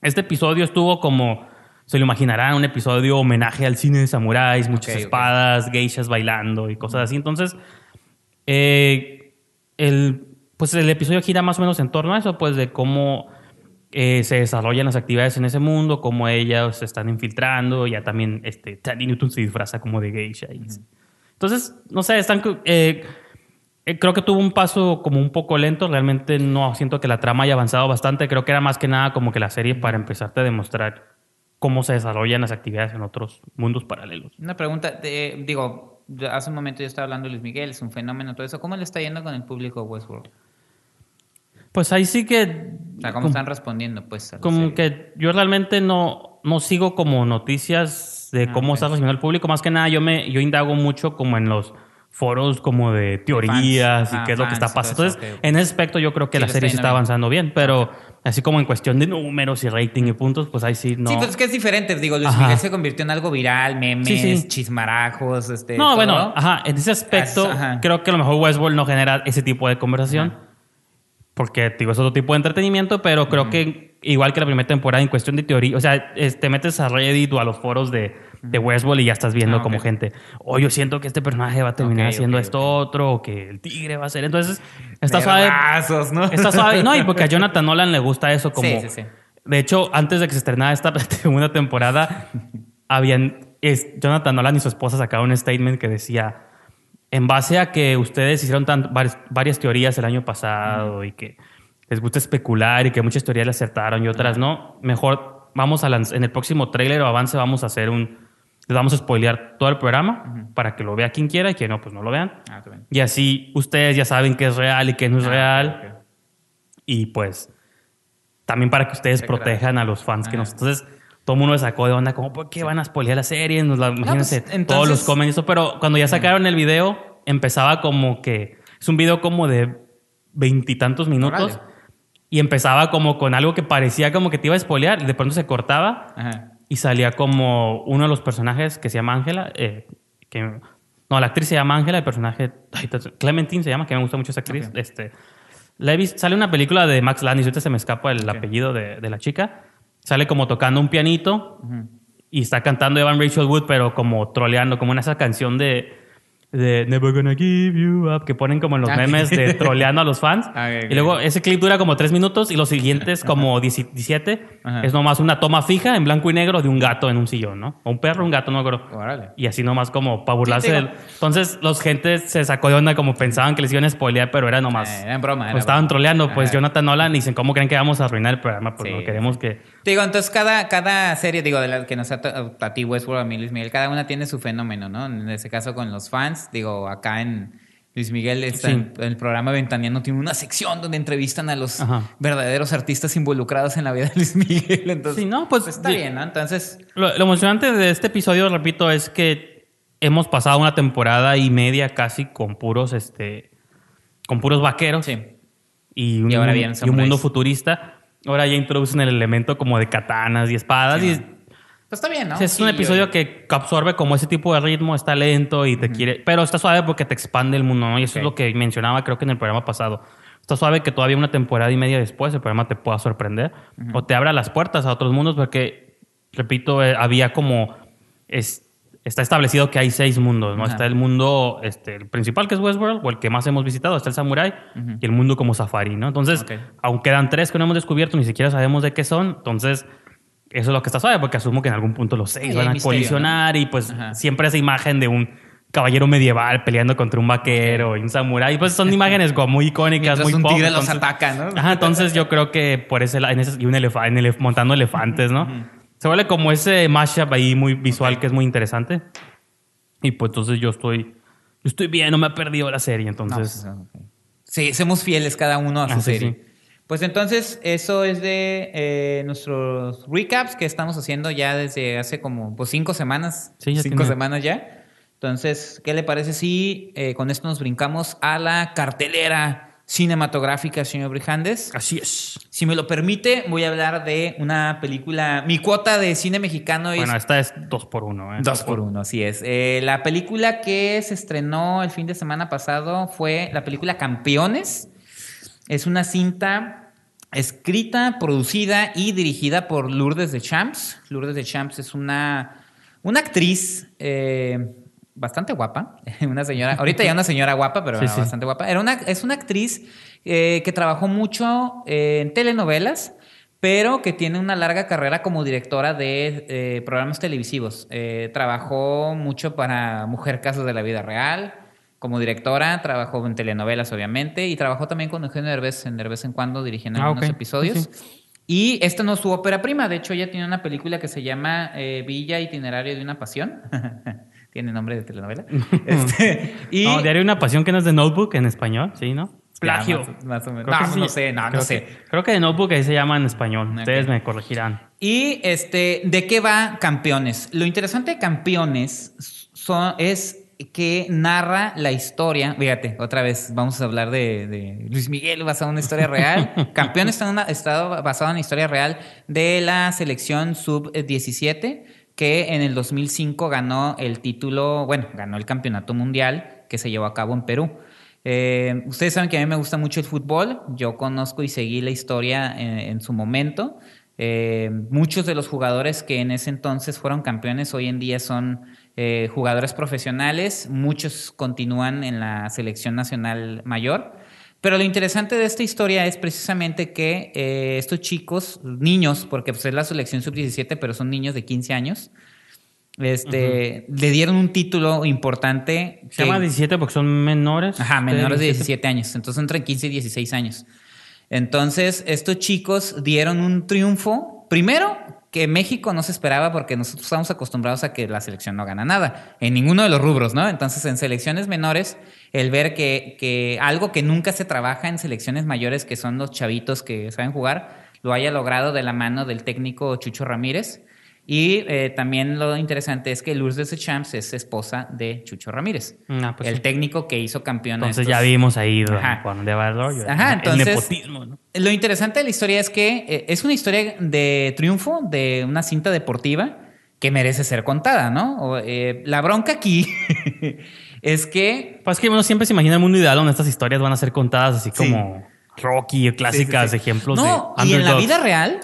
B: este episodio estuvo como se lo imaginarán, un episodio homenaje al cine de samuráis, muchas espadas, geishas bailando y cosas así. Entonces, eh, el, pues el episodio gira más o menos en torno a eso, pues de cómo eh, se desarrollan las actividades en ese mundo, cómo ellas se están infiltrando, ya también este, Tandy Newton se disfraza como de geisha. Entonces, no sé, están... Eh, eh, creo que tuvo un paso como un poco lento. Realmente no siento que la trama haya avanzado bastante. Creo que era más que nada como que la serie para empezarte a demostrar cómo se desarrollan las actividades en otros mundos paralelos.
A: Una pregunta, digo, hace un momento yo estaba hablando de Luis Miguel, es un fenómeno todo eso. ¿Cómo le está yendo con el público Westworld?
B: Pues ahí sí que...
A: O sea, ¿cómo están respondiendo? Pues, como
B: que yo realmente no, no sigo como noticias de ah, cómo está reaccionando el público. Más que nada yo, me, yo indago mucho como en los foros como de teorías y ah, qué es lo que está pasando. Entonces, en ese aspecto yo creo que la serie sí está avanzando bien, pero así como en cuestión de números y rating y puntos, pues ahí sí no. Sí, pero pues es
A: que es diferente. Digo, Luis Miguel se convirtió en algo viral, memes, chismarajos, este. No, bueno, ajá. En ese aspecto, creo que a lo mejor Westworld no genera ese tipo de conversación
B: porque digo, es otro tipo de entretenimiento, pero creo que igual que la primera temporada en cuestión de teoría, o sea, te metes a Reddit o a los foros de, de Westworld y ya estás viendo ah, como gente, O oh, yo siento que este personaje va a terminar haciendo esto otro, o que el tigre va a ser, entonces está suave.
A: ¿no? Está suave, no, y porque a
B: Jonathan Nolan le gusta eso como... Sí, sí, sí. De hecho, antes de que se estrenara esta segunda temporada, habían... Jonathan Nolan y su esposa sacaron un statement que decía en base a que ustedes hicieron varias teorías el año pasado y que les gusta especular y que muchas teorías le acertaron y otras no, mejor vamos a lanzar, en el próximo trailer o avance vamos a hacer un, les vamos a spoilear todo el programa para que lo vea quien quiera y que no, pues no lo vean. Ah, y así ustedes ya saben qué es real y qué no es ah, real. Y pues también para que ustedes protejan a los fans que nos todo el mundo le sacó de onda, como, ¿por qué van a spoilear la serie? imagínense, pues, todos los comen eso. Pero cuando ya sacaron el video, empezaba como que. Es un video como de veintitantos minutos. Y empezaba como con algo que parecía como que te iba a spoilear. Y de pronto se cortaba. Y salía como uno de los personajes que se llama Ángela. Eh, que. No, la actriz se llama Ángela, el personaje. Clementine se llama, que me gusta mucho esa actriz. Este. La sale una película de Max Landis, ahorita se me escapa el apellido de la chica sale como tocando un pianito y está cantando Evan Rachel Wood, pero como troleando, como en esa canción de, Never Gonna Give You Up, que ponen como en los ah, memes de troleando a los fans. Ah, y luego ese clip dura como tres minutos y los siguientes, como 17, es nomás una toma fija en blanco y negro de un gato en un sillón, ¿no? O un perro, un gato, no acuerdo. Y así nomás como para burlarse. Entonces, los gente se sacó de onda como pensaban que les iban a spoilear, pero era nomás. Eh, estaban troleando, pues Jonathan Nolan dicen, ¿cómo creen que vamos a arruinar el programa? porque no queremos que
A: digo, entonces cada, cada serie, digo, de la que nos ha a ti Westworld, a mí Luis Miguel, cada una tiene su fenómeno, ¿no? En ese caso con los fans, digo, acá en Luis Miguel está en, el programa no tiene una sección donde entrevistan a los verdaderos artistas involucrados en la vida de Luis Miguel. Entonces, sí, no, pues, pues está bien, ¿no? Entonces.
B: Lo, emocionante de este episodio, repito, es que hemos pasado una temporada y media casi con puros, este, con puros vaqueros. Sí. Y ahora y un mundo futurista ahora ya introducen el elemento como de katanas y espadas y...
A: Pues está bien, ¿no? Es un episodio
B: que absorbe como ese tipo de ritmo, está lento y te quiere... Pero está suave porque te expande el mundo, ¿no? Y eso es lo que mencionaba creo que en el programa pasado. Está suave que todavía una temporada y media después el programa te pueda sorprender o te abra las puertas a otros mundos porque, repito, eh, había como está establecido que hay seis mundos, ¿no? Está el mundo, este, el principal que es Westworld, o el que más hemos visitado, está el Samurai, y el mundo como Safari, ¿no? Entonces, aunque aún quedan tres que no hemos descubierto, ni siquiera sabemos de qué son, entonces... Eso es lo que está suave, porque asumo que en algún punto los seis van a colisionar y pues siempre esa imagen de un caballero medieval peleando contra un vaquero y un Samurai, pues son imágenes como muy icónicas, muy un tigre los
A: ataca, ¿no?
B: entonces yo creo que por ese en y un elefante, montando elefantes, ¿no? Se vale como ese mashup ahí muy visual que es muy interesante. Y pues entonces yo estoy, estoy bien, no me ha perdido la serie, entonces. Pues,
A: ah, sí, somos fieles cada uno a ah, su serie. Pues entonces, eso es de eh, nuestros recaps que estamos haciendo ya desde hace como pues, cinco semanas. Sí, ya cinco semanas ya. Entonces, ¿qué le parece si eh, con esto nos brincamos a la cartelera cinematográfica, señor Brijandes. Así es. Si me lo permite, voy a hablar de una película. Mi cuota de cine mexicano es. Bueno, esta
B: es dos por uno. ¿eh? Dos por uno,
A: así es. Eh, la película que se estrenó el fin de semana pasado fue la película Campeones. Es una cinta escrita, producida y dirigida por Lourdes de Champs. Lourdes de Champs es una, una actriz. Eh, bastante guapa, una señora, ahorita ya una señora guapa, pero es bastante guapa. Era una, es una actriz eh, que trabajó mucho en telenovelas, pero que tiene una larga carrera como directora de eh, programas televisivos. Eh, trabajó mucho para Mujer Casos de la Vida Real, como directora, trabajó en telenovelas, obviamente, y trabajó también con Eugenio Derbez, en de en cuando dirigiendo ah, algunos episodios. Y esta no es su ópera prima, de hecho ella tiene una película que se llama Villa Itinerario de una Pasión. tiene nombre de telenovela. Este, y... No,
B: una pasión que no es de Notebook en español, ¿sí, no? Plagio.
A: más, o menos. No, sé, no, no sé.
B: creo que de Notebook ahí se llama en español. Ustedes me corregirán.
A: Y este, ¿de qué va Campeones? Lo interesante de Campeones es que narra la historia. Fíjate, otra vez vamos a hablar de, Luis Miguel basado en una historia real. Campeones está, en basado en una historia real de la selección sub-17 que en el 2005 ganó el título, bueno, ganó el campeonato mundial que se llevó a cabo en Perú. Eh, ustedes saben que a mí me gusta mucho el fútbol, yo conozco y seguí la historia en, su momento. Eh, muchos de los jugadores que en ese entonces fueron campeones hoy en día son eh, jugadores profesionales, muchos continúan en la selección nacional mayor. Pero lo interesante de esta historia es precisamente que eh, estos chicos, niños, porque pues, es la selección sub-17, pero son niños de 15 años, este, le dieron un título importante. Se llama 17 porque son menores. Ajá, menores de 17. años. Entonces entre 15 y 16 años. Entonces, estos chicos dieron un triunfo, primero, que México no se esperaba porque nosotros estamos acostumbrados a que la selección no gana nada, en ninguno de los rubros, ¿no? Entonces, en selecciones menores, el ver que, que algo que nunca se trabaja en selecciones mayores, que son los chavitos que saben jugar, lo haya logrado de la mano del técnico Chucho Ramírez y eh, también lo interesante es que Lourdes de Champs es esposa de Chucho Ramírez, ah, pues el técnico que hizo campeón. Entonces ya vimos
B: ahí dónde va el Ajá, el
A: nepotismo. Lo interesante de la historia es que eh, es una historia de triunfo, de una cinta deportiva que merece ser contada, ¿no? Eh, la bronca aquí es que... Pues que uno siempre se imagina el mundo ideal donde estas historias van a ser contadas así como...
B: Rocky, clásicas ejemplos. No, de y en la vida
A: real,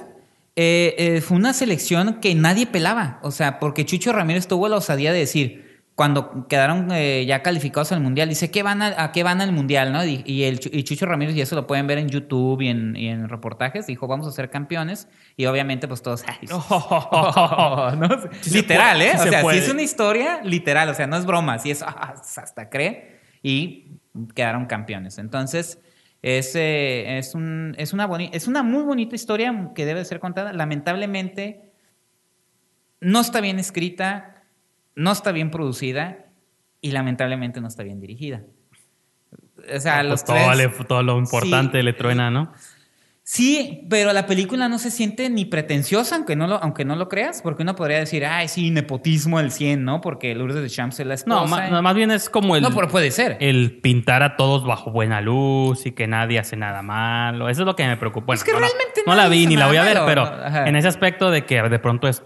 A: eh, eh, fue una selección que nadie pelaba. O sea, porque Chucho Ramírez tuvo la osadía de decir, cuando quedaron eh, ya calificados al mundial, dice, ¿qué van a, qué van al mundial? ¿no? Y, el, Chucho Ramírez, y eso lo pueden ver en YouTube y en, reportajes, dijo, vamos a ser campeones. Y obviamente, pues todos. literal, ¿eh? o sea, es una historia literal, o sea, no es broma, si es hasta cree. Y quedaron campeones. Entonces. Es, eh, es, un, es, una es una muy bonita historia que debe ser contada. Lamentablemente, no está bien escrita, no está bien producida y lamentablemente no está bien dirigida. O sea, ah, pues todo, todo lo importante le truena, ¿no? Sí, pero la película no se siente ni pretenciosa, aunque no lo, aunque no lo creas, porque uno podría decir, ay, sí, nepotismo al 100, ¿no? Porque Lourdes de Champs es la esposa. No, más, más bien
B: es como el... No, pero puede ser. El pintar a todos bajo buena luz y que nadie hace nada malo. Eso es lo que me preocupa. es que realmente la, no la vi ni la voy a ver, pero en ese aspecto de que de pronto es...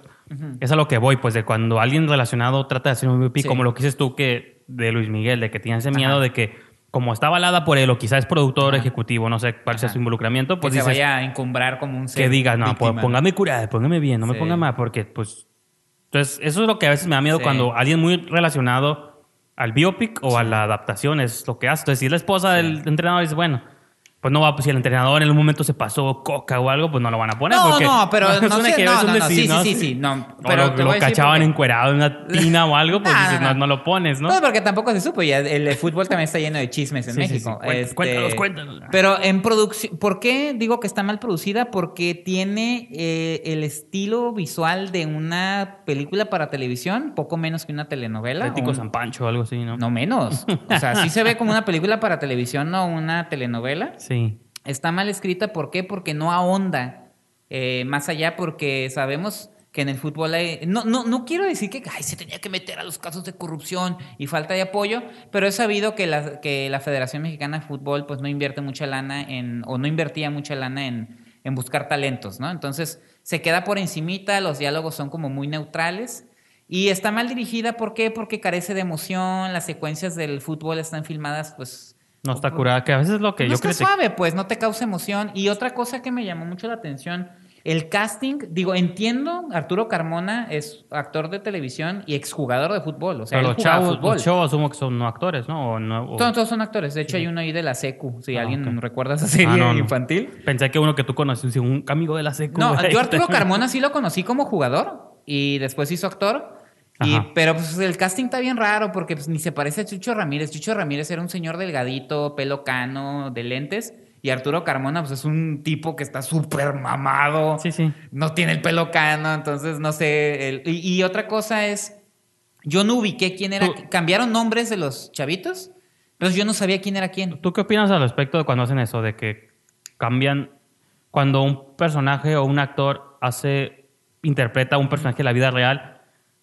B: Es a lo que voy, pues de cuando alguien relacionado trata de hacer un VP, como lo que dices tú que de Luis Miguel, de que tiene ese miedo de que como está avalada por él o quizás es productor ejecutivo, no sé cuál sea su involucramiento, pues que se vaya
A: a encumbrar como un ser Que diga, no, póngame
B: curada, póngame bien, no me ponga mal, porque pues... Entonces, eso es lo que a veces me da miedo cuando alguien muy relacionado al biopic o a la adaptación es lo que hace. Entonces, si la esposa del entrenador dice, bueno pues no va pues, si el entrenador en un momento se pasó coca o algo, pues no lo van a poner. No, no, pero no, sé, no, sí, sí, sí,
A: sí, no. Pero o lo, cachaban encuerado en una tina o algo, pues dices, No, lo pones, ¿no? No, porque tampoco se supo, y el, fútbol también está lleno de chismes en México. Sí, este, Cuéntanos, cuéntanos. Pero en producción, ¿por qué digo que está mal producida? Porque tiene eh, el estilo visual de una película para televisión, poco menos que una telenovela. Tico San Pancho o algo así, ¿no? No menos. o sea, sí se ve como una película para televisión, no una telenovela. Sí. Está mal escrita, ¿por qué? Porque no ahonda eh, más allá, porque sabemos que en el fútbol hay... No, no, no quiero decir que ay, se tenía que meter a los casos de corrupción y falta de apoyo, pero he sabido que la, que la Federación Mexicana de Fútbol pues no invierte mucha lana en, o no invertía mucha lana en, en buscar talentos, ¿no? Entonces se queda por encimita, los diálogos son como muy neutrales. Y está mal dirigida, ¿por qué? Porque carece de emoción, las secuencias del fútbol están filmadas pues
B: no está curada, que a veces es lo que yo creo. No está suave,
A: pues, no te causa emoción. Y otra cosa que me llamó mucho la atención, el casting, digo, entiendo, Arturo Carmona es actor de televisión y exjugador de fútbol. O sea, Pero los chavos, los chavos
B: asumo que son no actores, ¿no? Todos,
A: son actores. De hecho, hay uno ahí de la secu. Si ah, alguien recuerda esa serie ah,
B: infantil. Pensé que uno que tú conociste, un amigo de la secu. No, yo Arturo
A: Carmona sí lo conocí como jugador y después hizo actor. Y, pero pues, el casting está bien raro porque pues, ni se parece a Chucho Ramírez. Chucho Ramírez era un señor delgadito, pelo cano, de lentes. Y Arturo Carmona, pues es un tipo que está súper mamado. Sí, sí. No tiene el pelo cano, entonces no sé. y, otra cosa es, yo no ubiqué quién era. cambiaron nombres de los chavitos, pero yo no sabía quién era quién.
B: ¿Tú qué opinas al respecto de cuando hacen eso? De que cambian. Cuando un personaje o un actor hace. interpreta un personaje de la vida real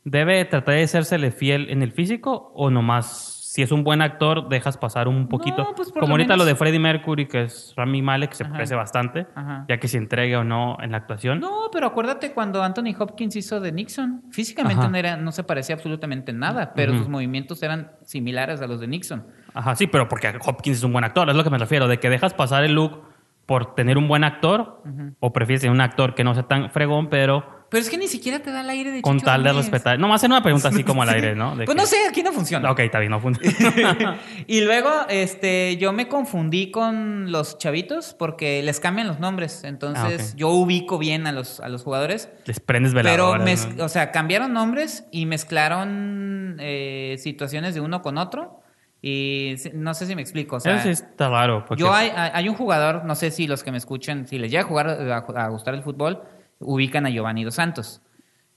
B: ¿Debe tratar de sérsele fiel en el físico o nomás si es un buen actor dejas pasar un poquito? No, pues, Como ahorita lo de Freddie Mercury, que es Rami Malek, se parece bastante, ya que se entregue o no en la actuación.
A: No, pero acuérdate cuando Anthony Hopkins hizo de Nixon, físicamente no, no, se parecía absolutamente nada, pero sus movimientos eran similares a los de Nixon.
B: Ajá, sí, pero porque Hopkins es un buen actor, es lo que me refiero, de que dejas pasar el look por tener un buen actor, o prefieres tener un actor que no sea tan fregón, pero
A: pero es que ni siquiera te da el aire de Con tal de respetar.
B: No, hacen una pregunta así como al aire, ¿no? pues no sé, aquí no funciona. Ok, está bien, no funciona.
A: Y luego, este, yo me confundí con los chavitos porque les cambian los nombres. Entonces, ah, yo ubico bien a los, a los jugadores.
B: Les prendes Pero,
A: o sea, cambiaron nombres y mezclaron eh, situaciones de uno con otro. Y no sé si me explico. O sea, Eso sí
B: está raro. yo hay,
A: hay- un jugador, no sé si los que me escuchan, si les llega a jugar a gustar el fútbol, ubican a Giovanni Dos Santos.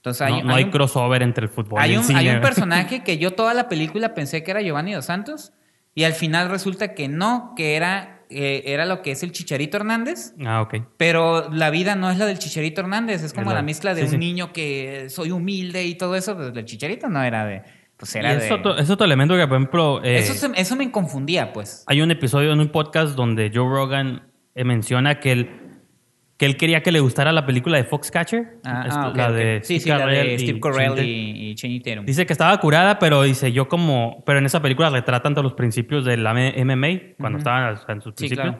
A: no, hay,
B: crossover entre el fútbol y el un, Hay un ¿eh?
A: personaje que yo toda la película pensé que era Giovanni Dos Santos y al final resulta que no, que era, eh, era lo que es el Chicharito Hernández. Ah, ok. Pero la vida no es la del Chicharito Hernández, es como la, mezcla de un niño que soy humilde y todo eso, pero pues, el Chicharito no era de... Pues, es, otro,
B: elemento que, por ejemplo... Eh, eso,
A: eso me confundía, pues.
B: Hay un episodio en un podcast donde Joe Rogan menciona que el que él quería que le gustara la película de Foxcatcher. Ah, ah este, la de la Steve Carell
A: y, y
B: Dice que estaba curada, pero dice yo como... Pero en esa película retratan todos los principios del MMA, cuando estaban en sus principios.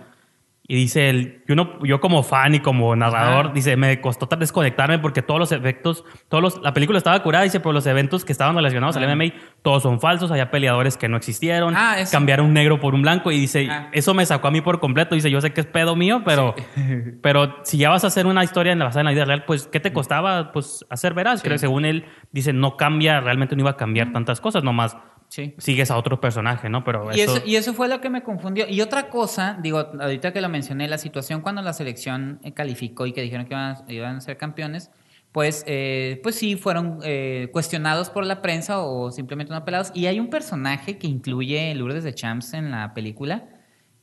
B: Y dice él, yo, como fan y como narrador, dice, me costó desconectarme porque todos los efectos, todos los, la película estaba curada, dice, pero los eventos que estaban relacionados al MMA, todos son falsos, había peleadores que no existieron, cambiar ah, cambiaron un negro por un blanco y dice, ah. eso me sacó a mí por completo, dice, yo sé que es pedo mío, pero, pero si ya vas a hacer una historia basada en la vida real, pues, ¿qué te costaba pues, hacer veraz? según él, dice, no cambia, realmente no iba a cambiar tantas cosas, nomás Sí. Sigues a otro personaje ¿no? Pero eso... Y,
A: eso, fue lo que me confundió. Y otra cosa, digo, ahorita que lo mencioné, la situación cuando la selección eh, calificó y que dijeron que iban a, ser campeones, pues, eh, pues sí, fueron eh, cuestionados por la prensa o simplemente no apelados. Y hay un personaje que incluye Lourdes de Champs en la película,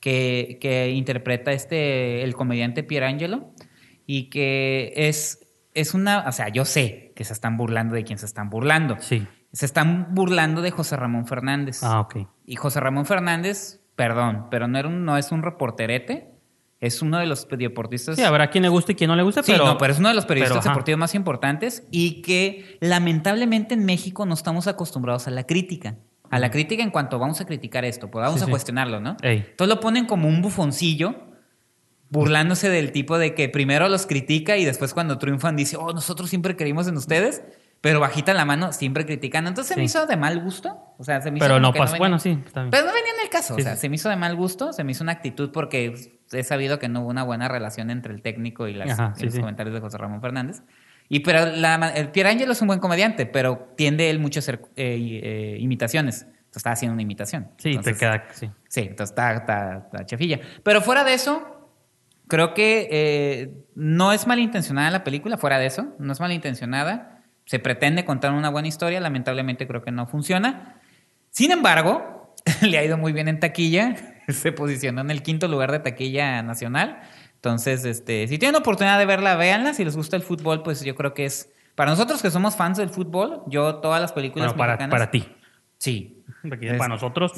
A: que, interpreta este, el comediante Pierangelo, y que es, es una, o sea, yo sé que se están burlando de quien se están burlando. Sí se están burlando de José Ramón Fernández. Ah, ok. Y José Ramón Fernández, perdón, pero no, era un, no es un reporterete. Es uno de los deportistas. Sí, habrá quien le guste y quien no le guste, pero. No, pero es uno de los periodistas deportivos más importantes y que lamentablemente en México no estamos acostumbrados a la crítica. A la crítica en cuanto vamos a criticar esto, pues vamos a cuestionarlo, ¿no? Todo Entonces lo ponen como un bufoncillo, burlándose del tipo de que primero los critica y después cuando triunfan dice, oh, nosotros siempre creímos en ustedes pero bajita la mano, siempre criticando. Entonces se me hizo de mal gusto. O sea, se me hizo Pero no, pasó, bueno, sí. Pero no venía en el caso. o sea, se me hizo de mal gusto, se me hizo una actitud porque he sabido que no hubo una buena relación entre el técnico y, las, los comentarios de José Ramón Fernández. Y pero la, el Pierangelo es un buen comediante, pero tiende él mucho a hacer eh, eh, imitaciones. Entonces está haciendo una imitación. Sí, entonces, te queda, sí. entonces está, está, Pero fuera de eso, creo que eh, no es malintencionada la película, fuera de eso, no es malintencionada se pretende contar una buena historia, lamentablemente creo que no funciona. Sin embargo, le ha ido muy bien en taquilla, se posicionó en el quinto lugar de taquilla nacional. Entonces, este, si tienen oportunidad de verla, véanla. Si les gusta el fútbol, pues yo creo que es para nosotros que somos fans del fútbol, yo todas las películas bueno, para, ti. Sí. para nosotros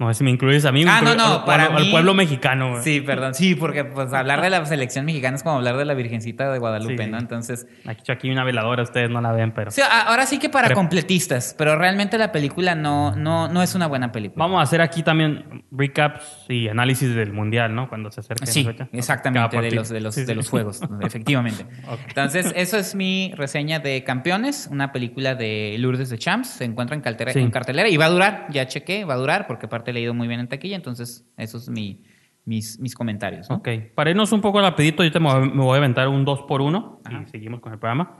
B: no si me incluyes a mí. Ah, no, no, para el pueblo mexicano. Sí,
A: perdón. Sí, porque pues hablar de la selección mexicana es como hablar de la Virgencita de Guadalupe, ¿no? Entonces... Aquí, aquí una veladora, ustedes no la ven, pero... Sí, ahora sí que para completistas, pero realmente la película no, no, no es una buena película. Vamos a hacer aquí también recaps y análisis del Mundial, ¿no? Cuando se acerque. Sí, exactamente,
B: de los, de los, juegos,
A: efectivamente. Entonces, eso es mi reseña de Campeones, una película de Lourdes de Champs. Se encuentra en, cartelera, en cartelera y va a durar, ya chequé, va a durar porque parte leído muy bien en taquilla, entonces esos es mi, mis, mis comentarios. Ok, para irnos un
B: poco rapidito, yo te me, voy a aventar un 2 por 1 y seguimos con el programa.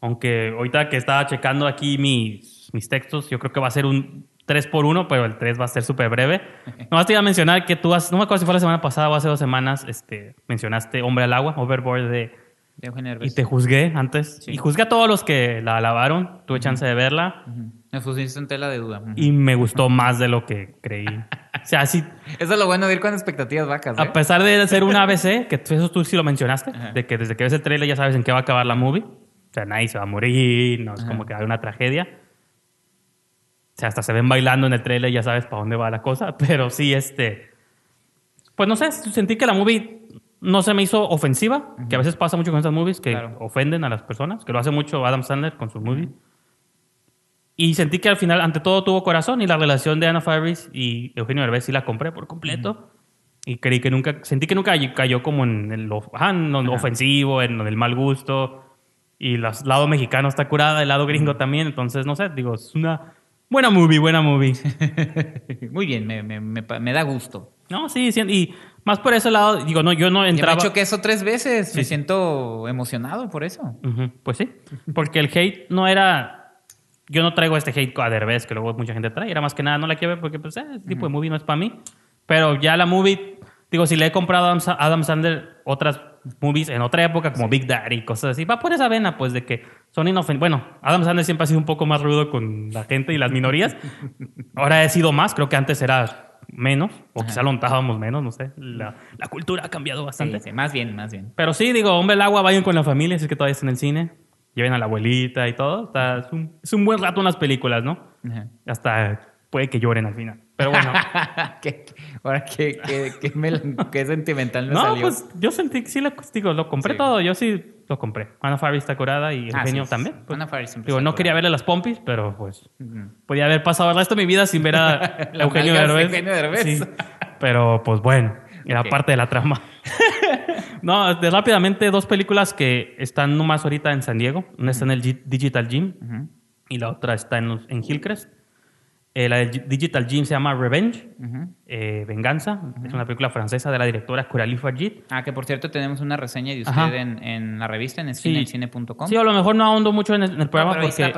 B: Aunque ahorita que estaba checando aquí mis, mis textos, yo creo que va a ser un 3 por 1 pero el 3 va a ser súper breve. no Nomás te iba a mencionar que tú has, no me acuerdo si fue la semana pasada o hace dos semanas, este, mencionaste Hombre al Agua, Overboard de... de y te juzgué antes. Y juzgué a todos los que la alabaron. Tuve chance de verla.
A: Me pusiste en tela de duda.
B: Y me gustó más de lo que creí. o sea, sí.
A: Eso es lo bueno de ir con expectativas vacas. A ¿eh?
B: pesar de ser un ABC, que eso tú sí lo mencionaste, de que desde que ves el trailer ya sabes en qué va a acabar la movie. O sea, nadie se va a morir, no es como que hay una tragedia. O sea, hasta se ven bailando en el trailer y ya sabes para dónde va la cosa. Pero sí, este. Pues no sé, sentí que la movie no se me hizo ofensiva, que a veces pasa mucho con esas movies que ofenden a las personas, que lo hace mucho Adam Sandler con sus movies. Y sentí que al final, ante todo, tuvo corazón y la relación de Anna Faris y Eugenio Derbez sí la compré por completo. Y creí que nunca, sentí que nunca cayó como en el ah ofensivo, en el mal gusto. Y el lado mexicano está curada, el lado gringo también. Entonces, no sé, digo, es una buena movie, buena movie.
A: Muy bien, me, da gusto. No, sí, y más por ese lado, digo, no, yo no entraba. Yo he hecho que eso tres veces, me siento emocionado por eso. Pues sí, porque el
B: hate no era yo no traigo este hate a Derbez que luego mucha gente trae. Era más que nada, no la quiero porque pues, eh, tipo de movie no es para mí. Pero ya la movie, digo, si le he comprado a Adam Sandler otras movies en otra época, como Big Daddy y cosas así, va por esa vena, pues, de que son inofensivos. Bueno, Adam Sandler siempre ha sido un poco más rudo con la gente y las minorías. Ahora he sido más, creo que antes era menos, o quizá lo untábamos menos, no sé. La,
A: cultura ha cambiado bastante. Sí, más bien, más bien.
B: Pero sí, digo, hombre, el agua, vayan con la familia, si es que todavía está en el cine lleven a la abuelita y todo. es, un, buen rato en las películas, ¿no? Hasta puede que lloren al final. Pero bueno.
A: ¿Qué, ahora, qué, sentimental me no, pues
B: yo sentí sí lo, digo, lo compré todo. Yo sí lo compré. Ana Faris está curada y Eugenio ah, también.
A: Pues. Ana Faris siempre Digo, no quería
B: verle las pompis, pero pues podía haber pasado el resto de mi vida sin ver a
A: Eugenio Derbez.
B: pero pues bueno, era parte de la trama. No, rápidamente, dos películas que están nomás ahorita en San Diego. Una está en el Digital Gym y la otra está en, en Hillcrest. Eh, la del Digital Gym se
A: llama Revenge, eh, Venganza. Es una película francesa de la directora Coralie Fajit. Ah, que por cierto tenemos una reseña de usted en, en, la revista, en el cine.com. Sí, a lo
B: mejor no ahondo mucho en el, programa porque está,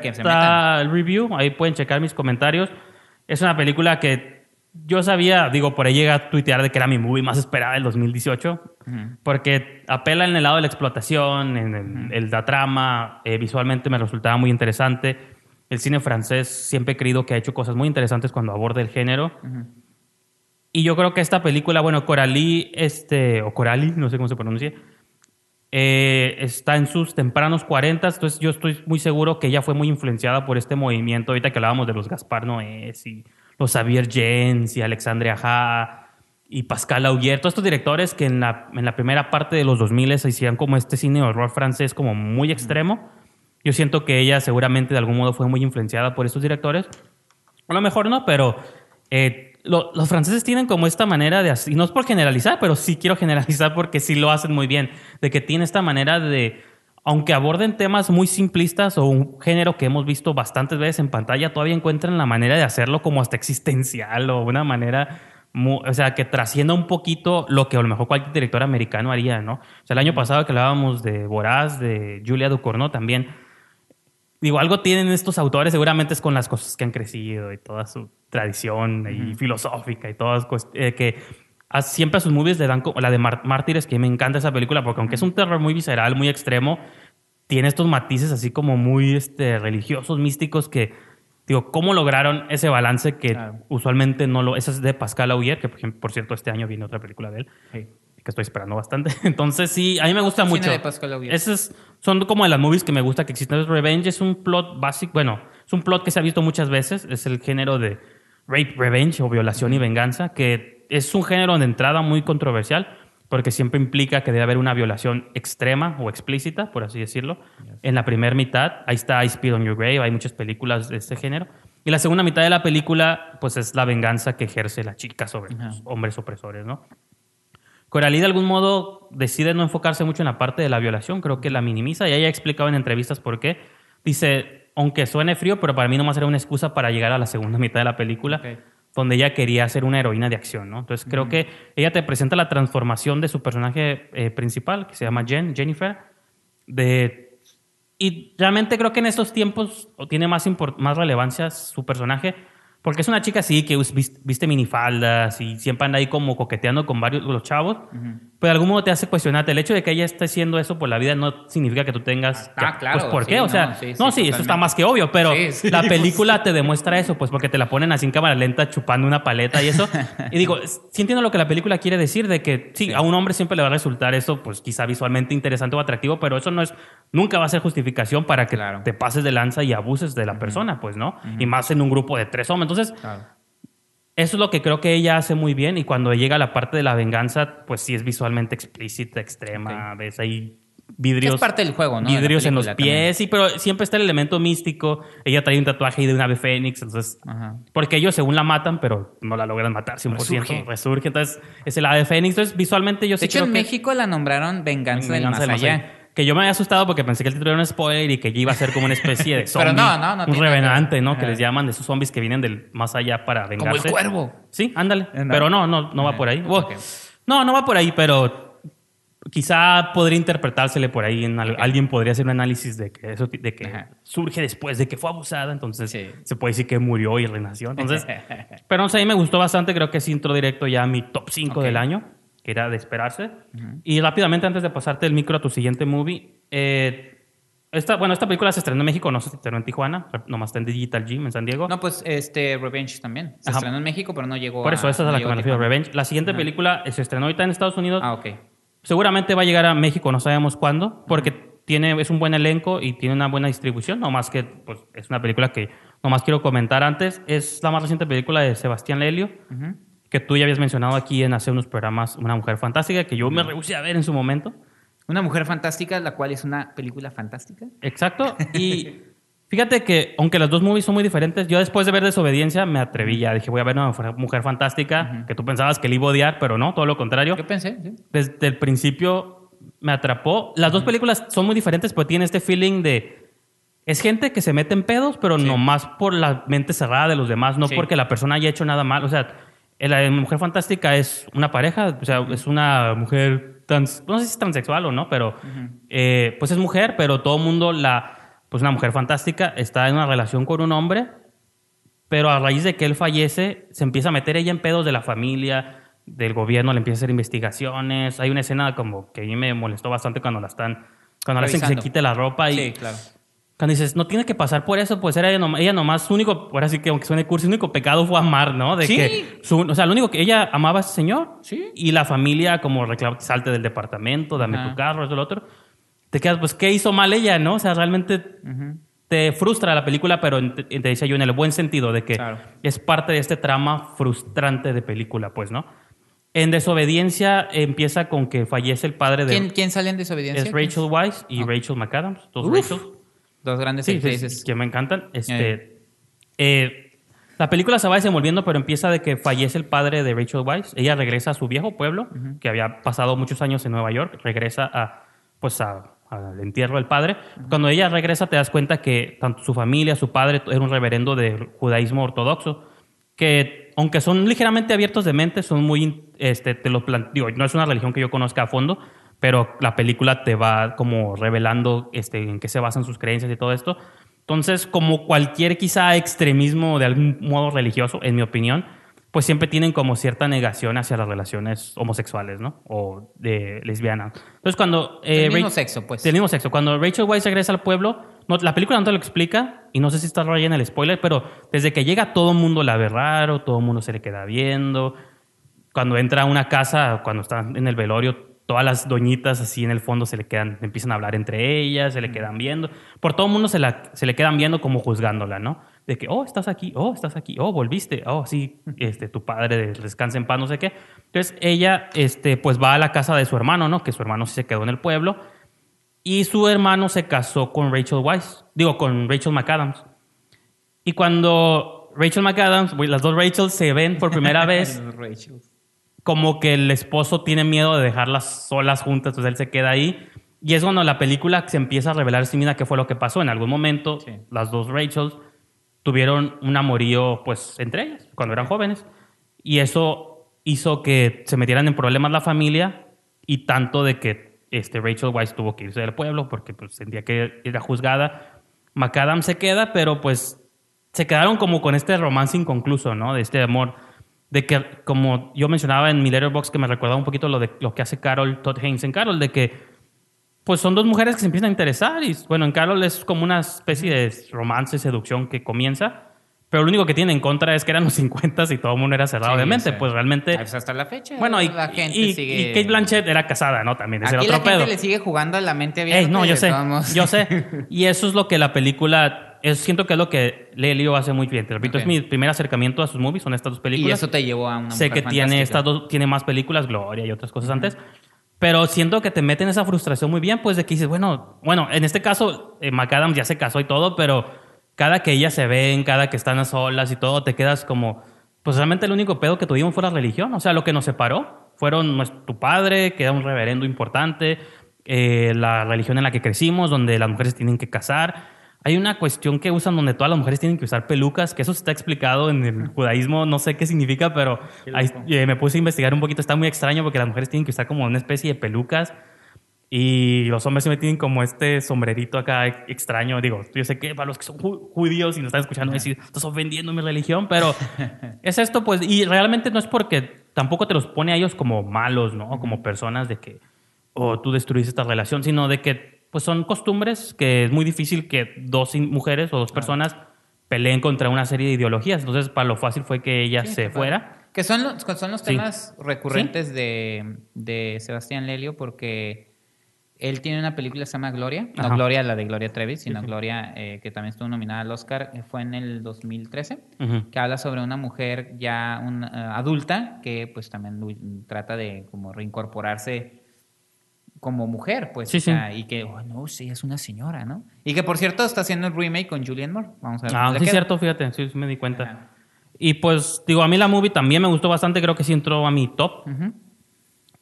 B: pues, para el review. Ahí pueden checar mis comentarios. Es una película que yo sabía, digo, por ahí llega a tuitear de que era mi movie más esperada del 2018, porque apela en el lado de la explotación, en el, da trama, eh, visualmente me resultaba muy interesante. El cine francés siempre he creído que ha hecho cosas muy interesantes cuando aborda el género. Y yo creo que esta película, bueno, Coralie, este, o Coralie, no sé cómo se pronuncia, eh, está en sus tempranos 40, entonces yo estoy muy seguro que ella fue muy influenciada por este movimiento, ahorita que hablábamos de los Gaspar Noé y o pues, Xavier Jens y Alexandria ja y Pascal Augier, todos estos directores que en la, en la primera parte de los 2000 se hacían como este cine horror francés como muy extremo. Yo siento que ella seguramente de algún modo fue muy influenciada por estos directores. A lo mejor no, pero eh, los franceses tienen como esta manera de, y no es por generalizar, pero sí quiero generalizar porque sí lo hacen muy bien, de que tiene esta manera de aunque aborden temas muy simplistas o un género que hemos visto bastantes veces en pantalla, todavía encuentran la manera de hacerlo como hasta existencial o una manera, muy, o sea, que trascienda un poquito lo que a lo mejor cualquier director americano haría, ¿no? O sea, el año pasado que hablábamos de Boraz, de Julia Ducournau también. Digo, algo tienen estos autores, seguramente es con las cosas que han crecido y toda su tradición y filosófica y todas cosas eh, que siempre a sus movies le dan la de Mártires, que me encanta esa película, porque aunque es un terror muy visceral, muy extremo, tiene estos matices así como muy este, religiosos, místicos, que digo, ¿cómo lograron ese balance que usualmente no lo... Esa es de Pascal Aouyer, que por, cierto este año viene otra película de él. que estoy esperando bastante. Entonces, sí, a mí me gusta mucho. Esas son como de las movies que me gusta que existen. Revenge es un plot básico, bueno, es un plot que se ha visto muchas veces. Es el género de rape revenge o violación y venganza, que es un género de entrada muy controversial porque siempre implica que debe haber una violación extrema o explícita, por así decirlo. En la primera mitad, ahí está I Speed on Your Grave, hay muchas películas de este género. Y la segunda mitad de la película, pues es la venganza que ejerce la chica sobre los hombres opresores, ¿no? Coralí de algún modo decide no enfocarse mucho en la parte de la violación, creo que la minimiza y ella ha explicado en entrevistas por qué. Dice, aunque suene frío, pero para mí no más era una excusa para llegar a la segunda mitad de la película donde ella quería ser una heroína de acción, ¿no? Entonces creo que ella te presenta la transformación de su personaje eh, principal, que se llama Jen, Jennifer, de... Y realmente creo que en estos tiempos tiene más, más relevancia su personaje, porque es una chica así que viste, minifaldas y siempre anda ahí como coqueteando con varios los chavos pues de algún modo te hace cuestionarte. El hecho de que ella esté haciendo eso por la vida no significa que tú tengas. Ah, claro. Pues, ¿por qué? o sea, no, sí, eso está más que obvio, pero la película te demuestra eso, pues porque te la ponen así en cámara lenta chupando una paleta y eso. y digo, sí entiendo lo que la película quiere decir, de que sí, a un hombre siempre le va a resultar eso, pues quizá visualmente interesante o atractivo, pero eso no es. Nunca va a ser justificación para que te pases de lanza y abuses de la persona, pues, ¿no? Y más en un grupo de tres hombres. Entonces. Eso es lo que creo que ella hace muy bien y cuando llega la parte de la venganza, pues sí es visualmente explícita, extrema, ves ahí vidrios. Es parte del juego, ¿no? Vidrios en los pies, y pero siempre está el elemento místico. Ella trae un tatuaje de un ave fénix, entonces. Porque ellos, según la matan, pero no la logran matar 100%. Resurge. resurge entonces, es el ave fénix. Entonces, visualmente yo de que... De hecho, en México
A: la nombraron
B: Venganza, de del, más que yo me había asustado porque pensé que el título era un spoiler y que iba a ser como una especie de zombie. Un revenante, ¿no? Que les llaman de esos zombies que vienen del más allá para vengarse. Como el cuervo. Sí, ándale. Pero no, no, no va por ahí. No, no va por ahí, pero quizá podría interpretársele por ahí. Alguien podría hacer un análisis de que eso surge después de que fue abusada, entonces se puede decir que murió y renació. Entonces, pero no sé, a mí me gustó bastante. Creo que es intro directo ya mi top 5 del año era de esperarse. Y rápidamente, antes de pasarte el micro a tu siguiente movie, eh, esta, bueno, esta película se estrenó en México, no se estrenó en Tijuana, nomás está en Digital Gym en San Diego. No, pues este Revenge también. Se estrenó en
A: México, pero no llegó Por eso, esta es la que me
B: Revenge. La siguiente película se estrenó ahorita en Estados Unidos. Ah, ok. Seguramente va a llegar a México, no sabemos cuándo, porque tiene, es un buen elenco y tiene una buena distribución, nomás que pues, es una película que nomás quiero comentar antes. Es la más reciente película de Sebastián Lelio. Uh que tú ya habías mencionado aquí en hace unos programas, Una Mujer Fantástica, que yo me rehusé
A: a ver en su momento. Una Mujer Fantástica, la cual es una película fantástica.
B: Exacto. Y fíjate que, aunque las dos movies son muy diferentes, yo después de ver Desobediencia me atreví ya. Dije, voy a ver Una Mujer Fantástica, que tú pensabas que le iba a odiar, pero no, todo lo contrario. Yo pensé, sí. Desde el principio me atrapó. Las dos películas son muy diferentes, pero tienen este feeling de... Es gente que se mete en pedos, pero no nomás por la mente cerrada de los demás, no porque la persona haya hecho nada mal. O sea, la mujer fantástica es una pareja, o sea, es una mujer trans, no sé si es transexual o no, pero eh, pues es mujer, pero todo el mundo la, pues una mujer fantástica está en una relación con un hombre, pero a raíz de que él fallece, se empieza a meter ella en pedos de la familia, del gobierno, le empieza a hacer investigaciones, hay una escena como que a mí me molestó bastante cuando la están, cuando la hacen que se quite la ropa y... Sí, claro cuando dices, no tiene que pasar por eso, pues era ella nomás, su único, ahora sí que aunque suene curso, su único pecado fue amar, ¿no? De que o sea, lo único que ella amaba a ese señor ¿Sí? y la familia como reclama, salte del departamento, dame tu carro, eso, lo otro. Te quedas, pues, ¿qué hizo mal ella, no? O sea, realmente te frustra la película, pero te, dice yo en el buen sentido de que es parte de este trama frustrante de película, pues, ¿no? En Desobediencia empieza con que fallece el padre de... ¿Quién,
A: quién sale en Desobediencia? Es Rachel
B: Weisz y ah. Rachel McAdams, dos Rachel. Dos grandes sí, que me encantan. Este, eh. Eh, la película se va desenvolviendo, pero empieza de que fallece el padre de Rachel Weisz. Ella regresa a su viejo pueblo, que había pasado muchos años en Nueva York. Regresa a, pues a, al entierro del padre. Cuando ella regresa, te das cuenta que tanto su familia, su padre, era un reverendo del judaísmo ortodoxo, que aunque son ligeramente abiertos de mente, son muy, este, te no es una religión que yo conozca a fondo, pero la película te va como revelando este, en qué se basan sus creencias y todo esto. Entonces, como cualquier quizá extremismo de algún modo religioso, en mi opinión, pues siempre tienen como cierta negación hacia las relaciones homosexuales, ¿no? O de lesbianas. Entonces, cuando... Eh, sexo, pues. tenemos sexo. Cuando Rachel Weisz regresa al pueblo, no, la película no te lo explica, y no sé si está ahí en el spoiler, pero desde que llega todo el mundo la ve raro, todo el mundo se le queda viendo. Cuando entra a una casa, cuando está en el velorio, todas las doñitas así en el fondo se le quedan, empiezan a hablar entre ellas, se le quedan viendo. Por todo el mundo se, se le quedan viendo como juzgándola, ¿no? De que, oh, estás aquí, oh, estás aquí, oh, volviste, oh, sí, este, tu padre descansa en paz, no sé qué. Entonces ella, este, pues va a la casa de su hermano, ¿no? Que su hermano sí se quedó en el pueblo. Y su hermano se casó con Rachel Weiss, digo, con Rachel McAdams. Y cuando Rachel McAdams, las dos Rachel se ven por primera vez como que el esposo tiene miedo de dejarlas solas juntas, entonces pues él se queda ahí. Y es cuando la película se empieza a revelar sí mira qué fue lo que pasó. En algún momento, las dos Rachels tuvieron un amorío, pues, entre ellas, cuando eran jóvenes. Y eso hizo que se metieran en problemas la familia y tanto de que este, Rachel White tuvo que irse del pueblo porque pues, sentía que era juzgada. McAdam se queda, pero pues se quedaron como con este romance inconcluso, ¿no? De este amor de que, como yo mencionaba en mi Box que me recordaba un poquito lo de lo que hace Carol Todd Haynes en Carol, de que pues son dos mujeres que se empiezan a interesar y bueno, en Carol es como una especie de romance, y seducción que comienza, pero lo único que tiene en contra es que eran los 50 y todo el mundo era cerrado de mente, pues realmente... Pues, hasta la fecha. Bueno, y,
A: Kate
B: Blanchett era casada, ¿no? También es otro la gente le
A: sigue jugando a la mente bien no, yo sé, yo
B: sé. Y eso es lo que la película es, siento que es lo que Lelio hace muy bien. Te repito, es mi primer acercamiento a sus movies, son estas dos películas. Y eso te
A: llevó a una Sé que tiene estas
B: dos, tiene más películas, Gloria y otras cosas antes. Pero siento que te meten esa frustración muy bien, pues de que dices, bueno, bueno, en este caso, eh, McAdams ya se casó y todo, pero cada que ellas se ven, cada que están a solas y todo, te quedas como, pues realmente el único pedo que tuvimos fue la religión. O sea, lo que nos separó fueron nuestro, tu padre, que era un reverendo importante, eh, la religión en la que crecimos, donde las mujeres tienen que casar hay una cuestión que usan donde todas las mujeres tienen que usar pelucas, que eso está explicado en el judaísmo, no sé qué significa, pero eh, me puse a investigar un poquito, está muy extraño porque las mujeres tienen que usar como una especie de pelucas y los hombres siempre tienen como este sombrerito acá extraño, digo, yo sé que para los que son judíos y nos están escuchando, decir, estás ofendiendo mi religión, pero es esto pues, y realmente no es porque tampoco te los pone a ellos como malos, ¿no? Como personas de que, o oh, tú destruís esta relación, sino de que pues son costumbres que es muy difícil que dos mujeres o dos ah. personas peleen contra una serie de ideologías. Entonces, para lo fácil fue que ella se fuera.
A: Que son los, son los temas recurrentes De, Sebastián Lelio porque él tiene una película que se llama Gloria. No Gloria, la de Gloria Trevis, sino Gloria, eh, que también estuvo nominada al Oscar, eh, fue en el 2013, que habla sobre una mujer ya eh, adulta que pues también trata de como reincorporarse como mujer, pues. Sí, o sea, Y que, bueno, oh, no, sí, es una señora, ¿no? Y que, por cierto, está haciendo el remake con Julianne Moore. Vamos a ver. Ah, sí, es
B: cierto, fíjate, sí, me di cuenta. Y pues, digo, a mí la movie también me gustó bastante, creo que sí entró a mi top.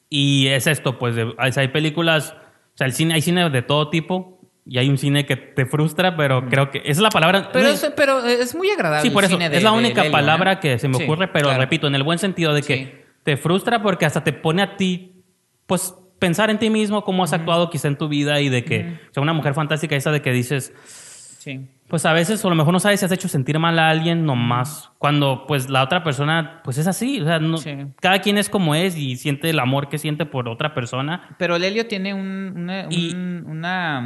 B: Y es esto, pues, hay películas, o sea, el cine, hay cine de todo tipo. Y hay un cine que te frustra, pero creo que esa es la palabra. Pero, es,
A: pero es muy agradable. Sí, por eso. es la única palabra
B: que se me ocurre, pero repito, en el buen sentido de que te frustra porque hasta te pone a ti, pues, pensar en ti mismo, cómo has actuado quizá en tu vida y de que, o sea, una mujer fantástica esa de que dices, sí. pues a veces, o a lo mejor no sabes si has hecho sentir mal a alguien nomás, cuando pues la otra persona, pues es así, o sea, no, cada quien es como es y siente el amor que siente por otra persona.
A: Pero Lelio tiene un, una,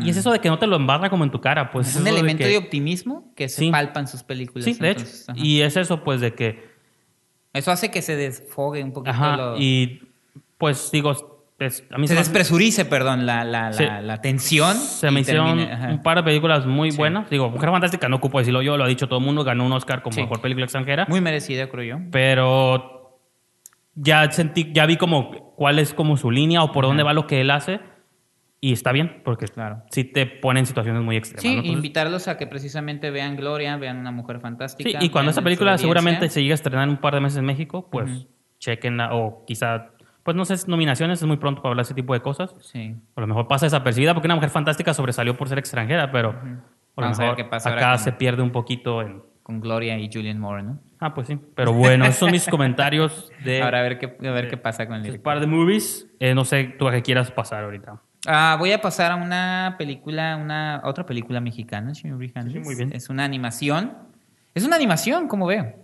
A: y, es eso
B: de que no te lo embarra como en tu cara, pues. Es un elemento de,
A: optimismo que se palpa en sus películas. Sí, de hecho.
B: Y es eso, pues, de que...
A: Eso hace que se desfogue un poquito. Ajá,
B: y pues digo, a mí se, despresurice, perdón, la, la, la, tensión. Se me hicieron un par de películas muy buenas. Digo, Mujer Fantástica, no ocupo decirlo yo, lo ha dicho todo el mundo, ganó un Oscar como mejor película extranjera. Muy merecida, creo yo. Pero ya sentí, ya vi como cuál es como su línea o por dónde va lo que él hace. Y está bien, porque claro, sí te pone en situaciones muy extremas. Sí,
A: invitarlos a que precisamente vean Gloria, vean Una Mujer Fantástica. Sí, y cuando esa película seguramente se
B: llegue a estrenar en un par de meses en México, pues chequen chequenla o quizá pues no sé, nominaciones es muy pronto para hablar ese tipo de cosas. Sí. A lo mejor pasa desapercibida porque una mujer fantástica sobresalió por ser extranjera, pero lo acá se pierde un poquito en...
A: Con Gloria y Julian Moore, ¿no? Ah, pues sí. Pero bueno, esos son mis
B: comentarios de... Ahora a ver qué, a ver qué pasa con el par de movies. Eh, no sé, tú a qué quieras pasar ahorita.
A: Ah, voy a pasar a una película, una otra película mexicana, sí, muy bien. Es una animación. Es una animación, como veo.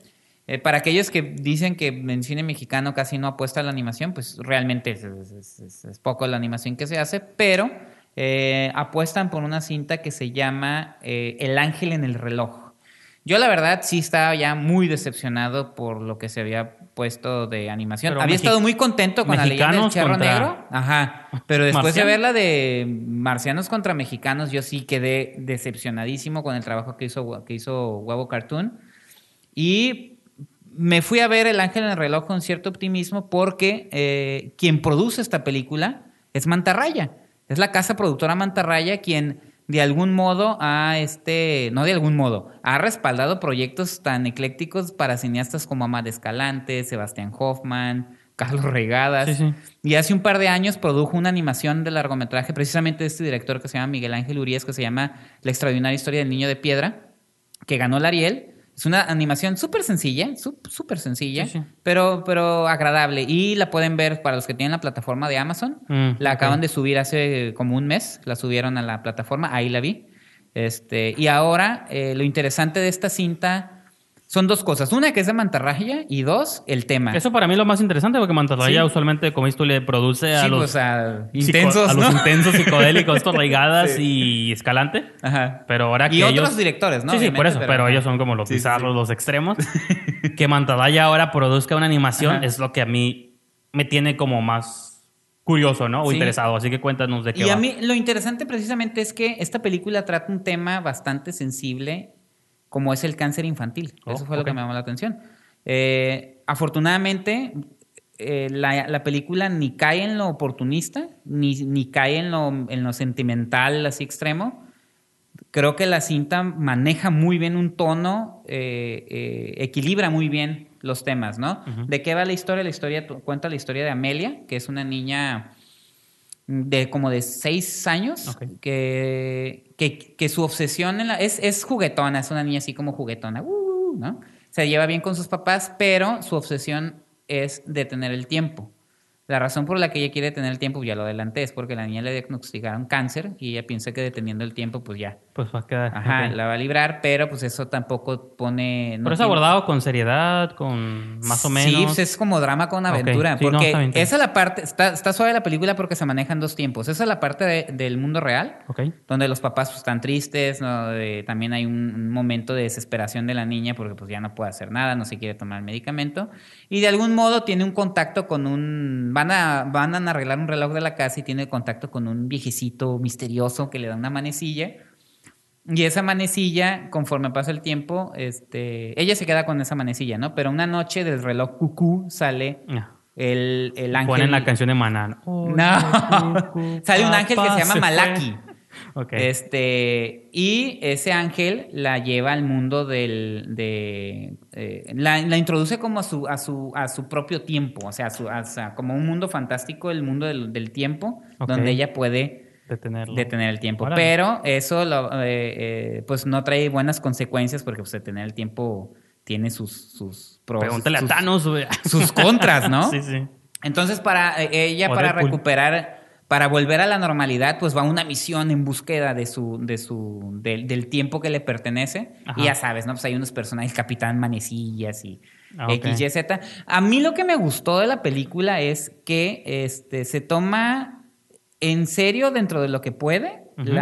A: Eh, para aquellos que dicen que en cine mexicano casi no apuesta a la animación, pues realmente es, poco la animación que se hace, pero eh, apuestan por una cinta que se llama eh, El ángel en el reloj. Yo la verdad sí estaba ya muy decepcionado por lo que se había puesto de animación. había estado muy contento con la leyenda del Negro. Pero después de ver la de Marcianos contra Mexicanos, yo sí quedé decepcionadísimo con el trabajo que hizo, que hizo Huevo Cartoon. Y me fui a ver El Ángel en el Reloj con cierto optimismo porque eh, quien produce esta película es Mantarraya. Es la casa productora Mantarraya quien de algún modo ha, este, no de algún modo, ha respaldado proyectos tan eclécticos para cineastas como Amad Escalante, Sebastián Hoffman, Carlos Regadas. Y hace un par de años produjo una animación de largometraje precisamente de este director que se llama Miguel Ángel Urias, que se llama La extraordinaria historia del niño de piedra, que ganó el Ariel es una animación súper sencilla, súper sencilla, Pero, pero agradable. Y la pueden ver para los que tienen la plataforma de Amazon. Mm, la acaban de subir hace como un mes, la subieron a la plataforma, ahí la vi. Este, y ahora, eh, lo interesante de esta cinta son dos cosas. Una que es de mantarraya y dos, el tema. Eso para mí es lo más interesante porque mantarraya
B: usualmente, como esto le produce a pues, los, intensos, ¿no? a los intensos psicodélicos, estos y escalante. Ajá. Pero ahora que y otros directores, ¿no? Sí, sí, por eso. Pero, ellos son como los pizarros, los extremos. que mantarraya ahora produzca una animación es lo que a mí me tiene como más curioso, ¿no? O interesado. Así que cuéntanos de qué. Y a mí
A: lo interesante precisamente es que esta película trata un tema bastante sensible como es el cáncer infantil. Oh, Eso fue lo que me llamó la atención. Eh, afortunadamente, eh, la, película ni cae en lo oportunista, ni, ni cae en lo, sentimental así extremo. Creo que la cinta maneja muy bien un tono, eh, equilibra muy bien los temas, ¿no? ¿De qué va la historia? La historia cuenta la historia de Amelia, que es una niña de como de seis años que, que, su obsesión es, es juguetona, es una niña así como juguetona, uh, uh, uh, ¿no? Se lleva bien con sus papás, pero su obsesión es detener el tiempo. La razón por la que ella quiere tener el tiempo, pues, ya lo adelanté, es porque la niña le diagnosticaron cáncer y ella piensa que deteniendo el tiempo, pues ya.
B: Pues va a quedar. Ajá, la
A: va a librar, pero pues eso tampoco pone. pero es abordado
B: con seriedad, con más o menos. Sí, pues, es
A: como drama con aventura. porque esa es la parte. Está, suave la película porque se manejan dos tiempos. Esa es la parte del mundo real, donde los papás pues, están tristes, también hay un, un momento de desesperación de la niña porque pues ya no puede hacer nada, no se quiere tomar el medicamento. Y de algún modo tiene un contacto con un van a, van a arreglar un reloj de la casa y tiene contacto con un viejecito misterioso que le da una manecilla. Y esa manecilla, conforme pasa el tiempo, este, ella se queda con esa manecilla, ¿no? Pero una noche del reloj cucú sale ah. el, el, ángel. Ponen la canción de Maná. no. Sale un ángel que se llama Malaki. Este, y ese ángel la lleva al mundo del. De, eh, la, introduce como a su, a su, a su propio tiempo, o sea, su, como un mundo fantástico, el mundo del, tiempo, donde ella puede detener el tiempo. Pero eso eh, eh, pues no trae buenas consecuencias porque pues, detener el tiempo tiene sus, sus pros. sus, contras, ¿no? sí, sí. Entonces, para ella, para recuperar para volver a la normalidad, pues va una misión en búsqueda de su, de su, del tiempo que le pertenece. Y ya sabes, ¿no? Pues hay unos personajes, Capitán Manecillas y ah, XYZ. A mí lo que me gustó de la película es que este, se toma en serio dentro de lo que puede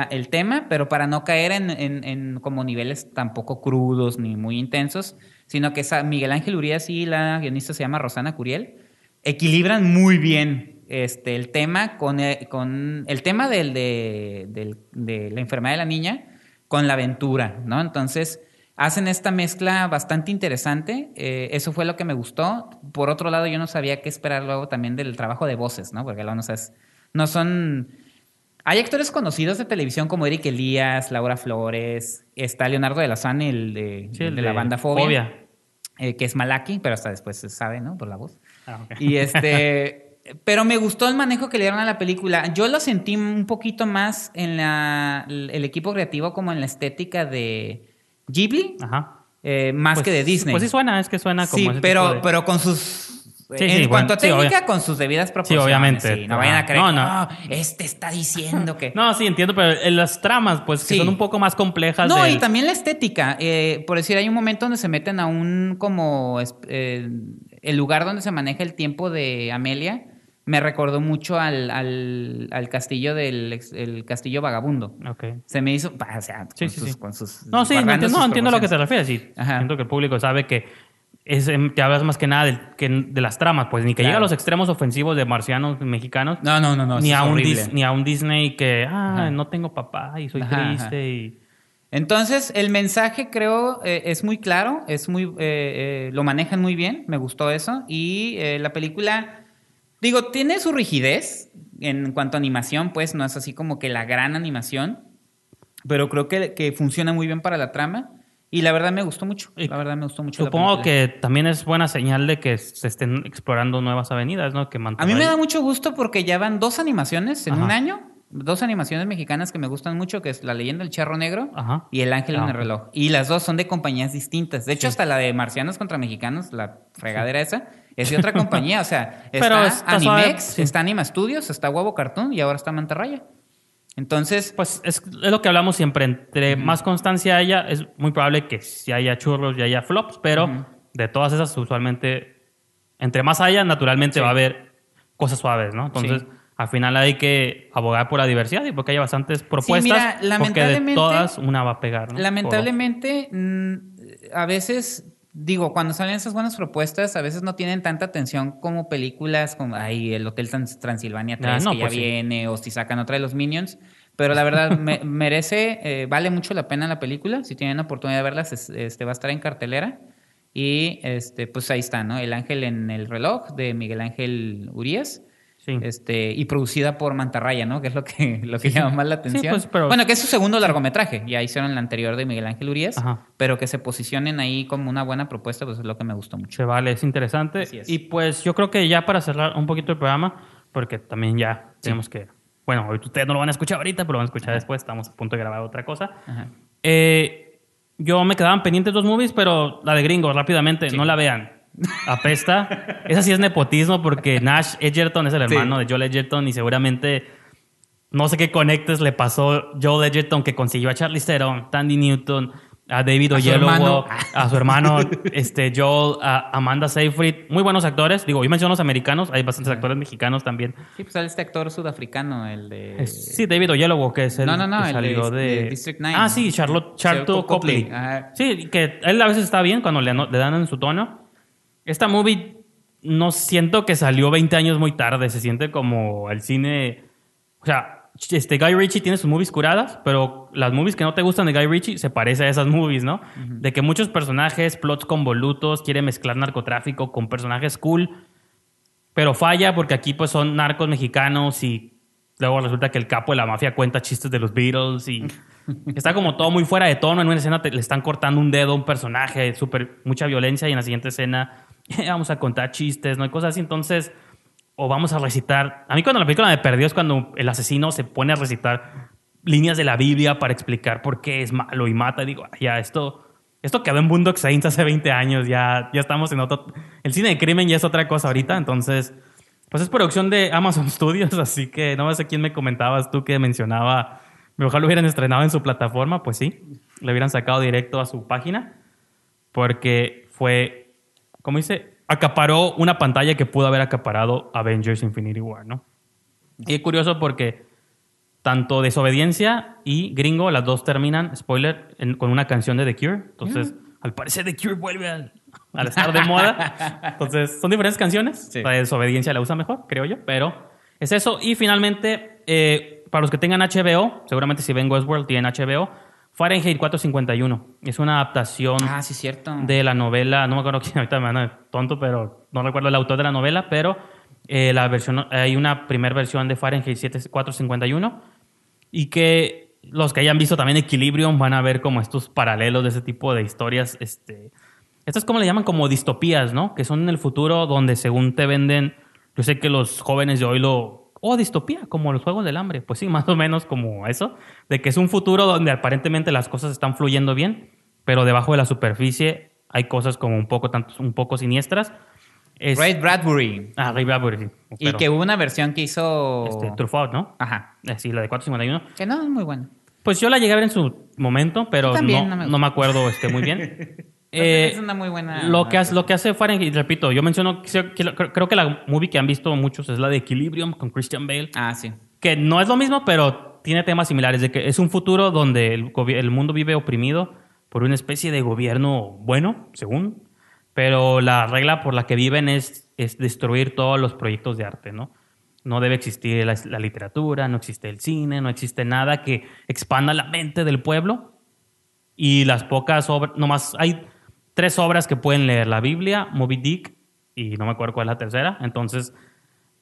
A: el tema, pero para no caer en, como niveles tampoco crudos ni muy intensos, sino que Miguel Ángel Urias y la guionista se llama Rosana Curiel, equilibran muy bien este, el tema con, eh, tema del, de, la enfermedad de la niña con la aventura, ¿no? Entonces, hacen esta mezcla bastante interesante. Eh, eso fue lo que me gustó. Por otro lado, yo no sabía qué esperar luego también del trabajo de voces, ¿no? Porque luego no no son... Hay actores conocidos de televisión como Eric Elías, Laura Flores, está Leonardo de la San, el de, la banda Fobia, eh, que es Malaki, pero hasta después se sabe, ¿no? Por la voz. Ah, y este... pero me gustó el manejo que le dieron a la película. Yo lo sentí un poquito más en la, el equipo creativo, como en la estética de Ghibli, eh, más pues que de Disney. Pues sí suena, es que suena como. Sí, pero, pero con sus. en cuanto a técnica, con sus debidas proporciones. Sí, obviamente. no vayan a creer, no, no. Ah, este
B: está diciendo que. no, sí, entiendo, pero eh, las tramas, pues, que son un poco más complejas. No, y también
A: la estética. Eh, por decir, hay un momento donde se meten a un como. el lugar donde se maneja el tiempo de Amelia me recordó mucho al, al, castillo del el castillo vagabundo. Okay. Se me hizo, o con, sus, No, sí, no entiendo, a lo
B: que te refieres. Sí, siento que el público sabe que es, te em, hablas más que nada de, de las tramas, pues ni que llegue llega a los extremos ofensivos de marcianos mexicanos. No, no, no, Ni, a un, ni a un Disney que, ah, no tengo papá y soy triste y...
A: Entonces, el mensaje creo eh, es muy claro, es muy, eh, eh, lo manejan muy bien, me gustó eso. Y la película Digo, tiene su rigidez en cuanto a animación, pues no es así como que la gran animación, pero creo que, funciona muy bien para la trama. Y la verdad me gustó mucho. La verdad me gustó mucho. Supongo que
B: también es buena señal de que se estén explorando nuevas avenidas, ¿no? Que a mí me da
A: mucho gusto porque ya van dos animaciones en un año. Dos animaciones mexicanas que me gustan mucho, que es La leyenda del charro negro y El ángel ah, en el reloj. Y las dos son de compañías distintas. De hecho, hasta la de Marcianos contra Mexicanos, la fregadera esa, es de otra compañía, o sea, está, Pero está Animex, está Anima Studios, está Huevo Cartoon y ahora está Mantarraya. Entonces. Pues es, lo que hablamos siempre. Entre más constancia haya, es
B: muy probable que si haya churros y haya flops, pero de todas esas, usualmente, entre más haya, naturalmente va a haber cosas suaves, ¿no? Entonces, al final hay que abogar por la diversidad y porque hay bastantes propuestas. porque de todas una va a pegar. Lamentablemente,
A: mm, a veces digo, cuando salen esas buenas propuestas, a veces no tienen tanta atención como películas como, ay, el Hotel Transilvania 3 ah, que ya pues viene, o si sacan otra de los Minions. Pero la verdad, merece, eh, vale mucho la pena la película. Si tienen oportunidad de verla, este, va a estar en cartelera. Y este, pues ahí está, ¿no? El Ángel en el Reloj de Miguel Ángel Urias. Este, y producida por Mantarraya, ¿no? Que es lo que, lo que llama más la atención. Pues, bueno, que es su segundo largometraje. Ya hicieron el anterior de Miguel Ángel Urias, pero que se posicionen ahí como una buena propuesta, pues es lo que me gustó mucho. Se vale, es interesante.
B: Y pues yo creo que ya para cerrar un poquito el programa, porque también ya tenemos que. Bueno, ustedes no lo van a escuchar ahorita, pero lo van a escuchar después. Estamos a punto de grabar otra cosa. Eh, yo me quedaban pendientes dos movies, pero la de Gringo, rápidamente, no la vean apesta. Esa sí es nepotismo porque Nash Edgerton es el hermano de Joel Edgerton y seguramente no sé qué conectes le pasó Joel Edgerton que consiguió a Charlie Theron, Tandy Newton, a David Oyelowo, a su hermano este, Joel, a Amanda Seyfried. Muy buenos actores. Digo, yo menciono los americanos, hay bastantes actores mexicanos también.
A: Sí, pues sale este actor sudafricano, el de...
B: sí, David Oyelowo, que es el que salió de, District 9. Ah, sí, Charlotte, Copley. Sí, que él a veces está bien cuando le dan en su tono. Esta movie no siento que salió 20 años muy tarde, se siente como el cine, o sea, este Guy Ritchie tiene sus movies curadas, pero las movies que no te gustan de Guy Ritchie se parece a esas movies, ¿no? De que muchos personajes, plots convolutos, quiere mezclar narcotráfico con personajes cool, pero falla porque aquí pues son narcos mexicanos y luego resulta que el capo de la mafia cuenta chistes de los Beatles y está como todo muy fuera de tono. En una escena le están cortando un dedo a un personaje, super, mucha violencia y en la siguiente escena vamos a contar chistes, ¿no? hay cosas así. Entonces, o vamos a recitar. A mí cuando la película me perdió es cuando el asesino se pone a recitar líneas de la Biblia para explicar por qué es malo y mata. digo, ya, esto, esto quedó en Boondock Saints hace 20 años. Ya, ya estamos en otro... El cine de crimen ya es otra cosa ahorita. Entonces, pues es producción de Amazon Studios. Así que no sé quién me comentabas tú que mencionaba... Ojalá lo hubieran estrenado en su plataforma. Pues sí, le hubieran sacado directo a su página. Porque fue ¿Cómo dice, acaparó una pantalla que pudo haber acaparado Avengers Infinity War, ¿no? Y es curioso porque tanto Desobediencia y Gringo, las dos terminan, spoiler, con una canción de The Cure. Entonces, mm. al parecer The Cure vuelve al,
A: estar de moda.
B: Entonces, son diferentes canciones. Sí. La Desobediencia la usa mejor, creo yo, pero es eso. Y finalmente, eh, para los que tengan HBO, seguramente si ven Westworld tienen HBO, Fahrenheit 451. Es una adaptación ah, de la novela, no me acuerdo quién, ahorita me van tonto, pero no recuerdo el autor de la novela, pero eh, la versión, hay una primera versión de Fahrenheit 451 y que los que hayan visto también Equilibrium van a ver como estos paralelos de ese tipo de historias. Este, estas como le llaman como distopías, ¿no? Que son en el futuro donde según te venden, yo sé que los jóvenes de hoy lo o distopía, como los Juegos del Hambre. Pues sí, más o menos como eso, de que es un futuro donde aparentemente las cosas están fluyendo bien, pero debajo de la superficie hay cosas como un poco, un poco siniestras. Ray Bradbury. Ah, Ray Bradbury, y que hubo una versión que hizo... Este, Truffaut, ¿no? Ajá. Eh, sí, la de 451.
A: Que no, es muy buena.
B: Pues yo la llegué a ver en su momento, pero no, me... acuerdo este, muy
A: bien. Pues es eh, una muy buena. Lo que, hace,
B: lo que hace Fahrenheit, repito, yo menciono, creo que la movie que han visto muchos es la de Equilibrium con Christian Bale. Ah, sí. Que no es lo mismo, pero tiene temas similares, de que es un futuro donde el, mundo vive oprimido por una especie de gobierno bueno, según, pero la regla por la que viven es, es destruir todos los proyectos de arte, ¿no? No debe existir la, literatura, no existe el cine, no existe nada que expanda la mente del pueblo y las pocas obras, nomás hay tres obras que pueden leer, la Biblia, Moby Dick y no me acuerdo cuál es la tercera, entonces,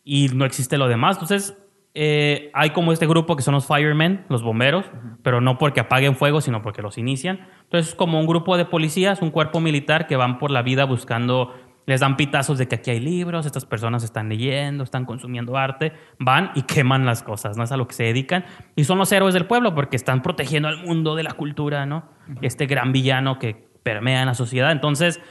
B: y no existe lo demás, entonces eh, hay como este grupo que son los firemen, los bomberos, pero no porque apaguen fuego, sino porque los inician. Entonces es como un grupo de policías, un cuerpo militar que van por la vida buscando, les dan pitazos de que aquí hay libros, estas personas están leyendo, están consumiendo arte, van y queman las cosas, ¿no? Es a lo que se dedican. Y son los héroes del pueblo porque están protegiendo al mundo de la cultura, ¿no? Este gran villano que en la sociedad. Entonces,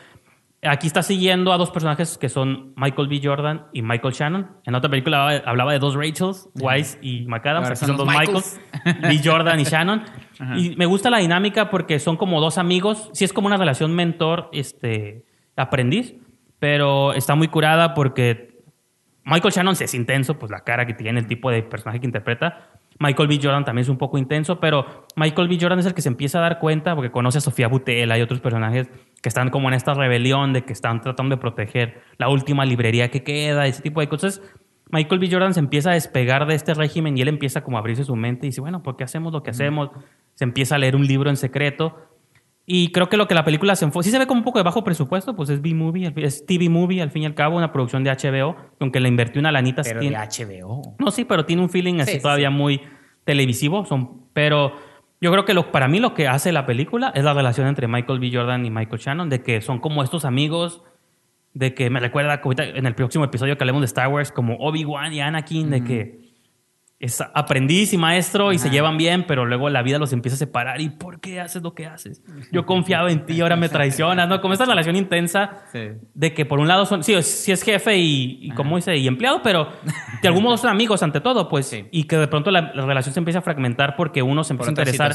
B: aquí está siguiendo a dos personajes que son Michael B. Jordan y Michael Shannon. En otra película hablaba de dos Rachels, Wise y McAdams. Aquí son dos Michaels, B. Jordan y Shannon. Y me gusta la dinámica porque son como dos amigos. Sí es como una relación mentor, este, aprendiz, pero está muy curada porque Michael Shannon es intenso, pues la cara que tiene, el tipo de personaje que interpreta. Michael B. Jordan también es un poco intenso, pero Michael B. Jordan es el que se empieza a dar cuenta porque conoce a Sofía Butela y otros personajes que están como en esta rebelión de que están tratando de proteger la última librería que queda, ese tipo de cosas. Michael B. Jordan se empieza a despegar de este régimen y él empieza como a abrirse su mente y dice, bueno, ¿por qué hacemos lo que hacemos? Se empieza a leer un libro en secreto y creo que lo que la película se enfoca, sí se ve como un poco de bajo presupuesto, pues es B-Movie, es TV Movie, al fin y al cabo, una producción de HBO, aunque le invertí una lanita. Pero de
A: HBO.
B: No, sí, pero tiene un feeling así todavía muy televisivo, son, pero yo creo que lo, para mí lo que hace la película es la relación entre Michael B. Jordan y Michael Shannon, de que son como estos amigos, de que me recuerda en el próximo episodio que hablemos de Star Wars, como Obi-Wan y Anakin, de que es aprendiz y maestro y se llevan bien, pero luego la vida los empieza a separar. ¿Y por qué haces lo que haces? Yo confiaba en ti y ahora me traicionas, ¿no? Como esta relación intensa de que por un lado son, sí, es jefe y, como dice, y empleado, pero de algún modo son amigos ante todo, pues. Y que de pronto la, relación se empieza a fragmentar porque uno se empieza a interesar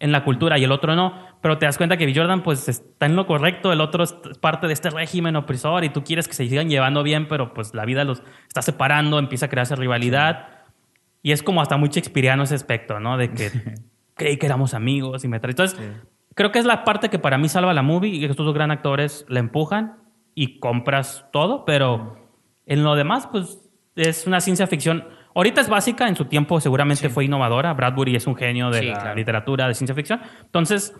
B: en la cultura y el otro no. Pero te das cuenta que Jordan pues está en lo correcto, el otro es parte de este régimen opresor y tú quieres que se sigan llevando bien, pero pues la vida los está separando, empieza a crearse rivalidad. Y es como hasta muy shakespeareano ese aspecto, ¿no? De que creí que éramos amigos y me trae. Entonces, creo que es la parte que para mí salva la movie y que estos dos gran actores la empujan y compras todo, pero en lo demás, pues es una ciencia ficción. Ahorita es básica, en su tiempo seguramente fue innovadora. Bradbury es un genio de la literatura, de ciencia ficción. Entonces,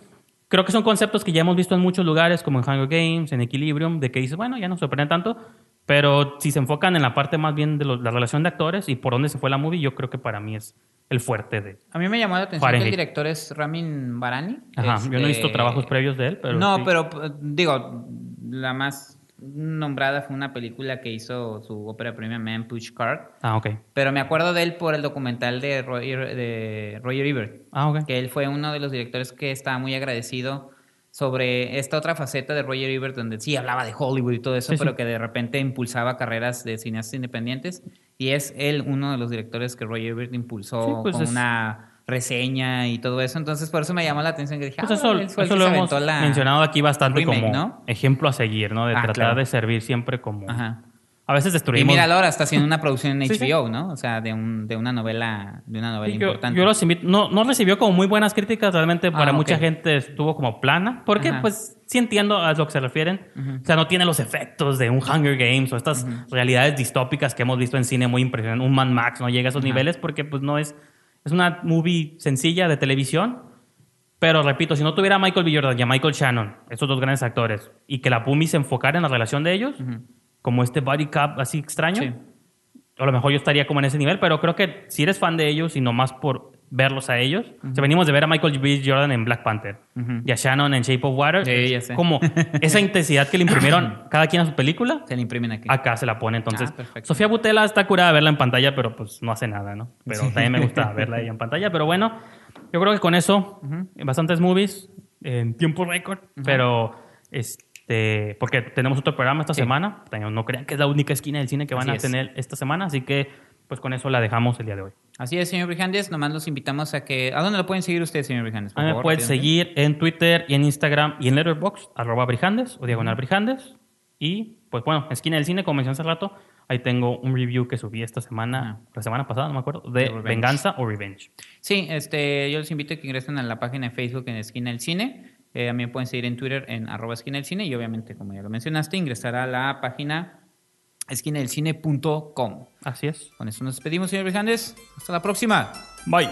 B: creo que son conceptos que ya hemos visto en muchos lugares, como en Hunger Games, en Equilibrium, de que dices, bueno, ya no sorprende tanto, pero si se enfocan en la parte más bien de la relación de actores y por dónde se fue la movie, yo creo que para mí es el fuerte de. A mí me llamó la atención que el
A: director es Ramin Barani. Ajá, yo no he visto este, trabajos
B: previos de él, pero. No, pero
A: digo, la más nombrada fue una película que hizo su ópera premia Man Push Card. Ah, ok. Pero me acuerdo de él por el documental de Roger, de Roger Ebert. Ah, ok. Que él fue uno de los directores que estaba muy agradecido sobre esta otra faceta de Roger Ebert, donde sí hablaba de Hollywood y todo eso, pero que de repente impulsaba carreras de cineastas independientes. Y es él uno de los directores que Roger Ebert impulsó pues con una reseña y todo eso. Entonces, por eso me llamó la atención que dije, pues eso, ah, lo hemos mencionado aquí
B: bastante como ejemplo a seguir, ¿no? De ah, tratar de servir siempre como...
A: A veces destruimos... Y mira, ahora está haciendo una producción en HBO, ¿no? O sea, de, de una novela, de una novela importante. Yo, los invito... No, recibió como muy buenas críticas, realmente ah, para mucha gente estuvo como plana, porque pues
B: sí entiendo a lo que se refieren. O sea, no tiene los efectos de un Hunger Games o estas realidades distópicas que hemos visto en cine muy impresionantes. Un Man Max no llega a esos niveles porque pues no es es una movie sencilla de televisión, pero repito, si no tuviera a Michael B. y a Michael Shannon, estos dos grandes actores, y que la Pumi se enfocara en la relación de ellos, como este body cap así extraño, a lo mejor yo estaría como en ese nivel, pero creo que si eres fan de ellos y más por verlos a ellos. Uh venimos de ver a Michael B. Jordan en Black Panther y a Shannon en Shape of Water. Sí, Como esa intensidad que le imprimieron cada quien a su película. Se le imprimen aquí. Acá se la pone. Entonces, ah, Sofía Butela está curada verla en pantalla, pero pues no hace nada, ¿no? Pero también me gusta verla ella en pantalla. Pero bueno, yo creo que con eso, bastantes movies en tiempo récord, pero este, porque tenemos otro programa esta semana. No crean que es la única esquina del cine que van a tener esta semana, así que pues con eso la dejamos el día de hoy.
A: Así es, señor Brijandes. Nomás los invitamos a que. ¿A dónde lo pueden seguir ustedes, señor Brijandes? me pueden seguir en Twitter y en Instagram
B: y en Letterboxd, arroba Brijandes o diagonal Brijandes. Y pues bueno, esquina del cine, como mencioné hace rato, Ahí tengo un review que subí esta semana, ah. la semana pasada, no me acuerdo, de Venganza o Revenge.
A: Sí, este, yo les invito a que ingresen a la página de Facebook en Esquina del Cine. también eh, pueden seguir en Twitter en arroba esquina del cine y obviamente, como ya lo mencionaste, ingresar a la página esquinadelcine.com. Así es. Con eso nos despedimos, señor Brijandes. Hasta la próxima. Bye.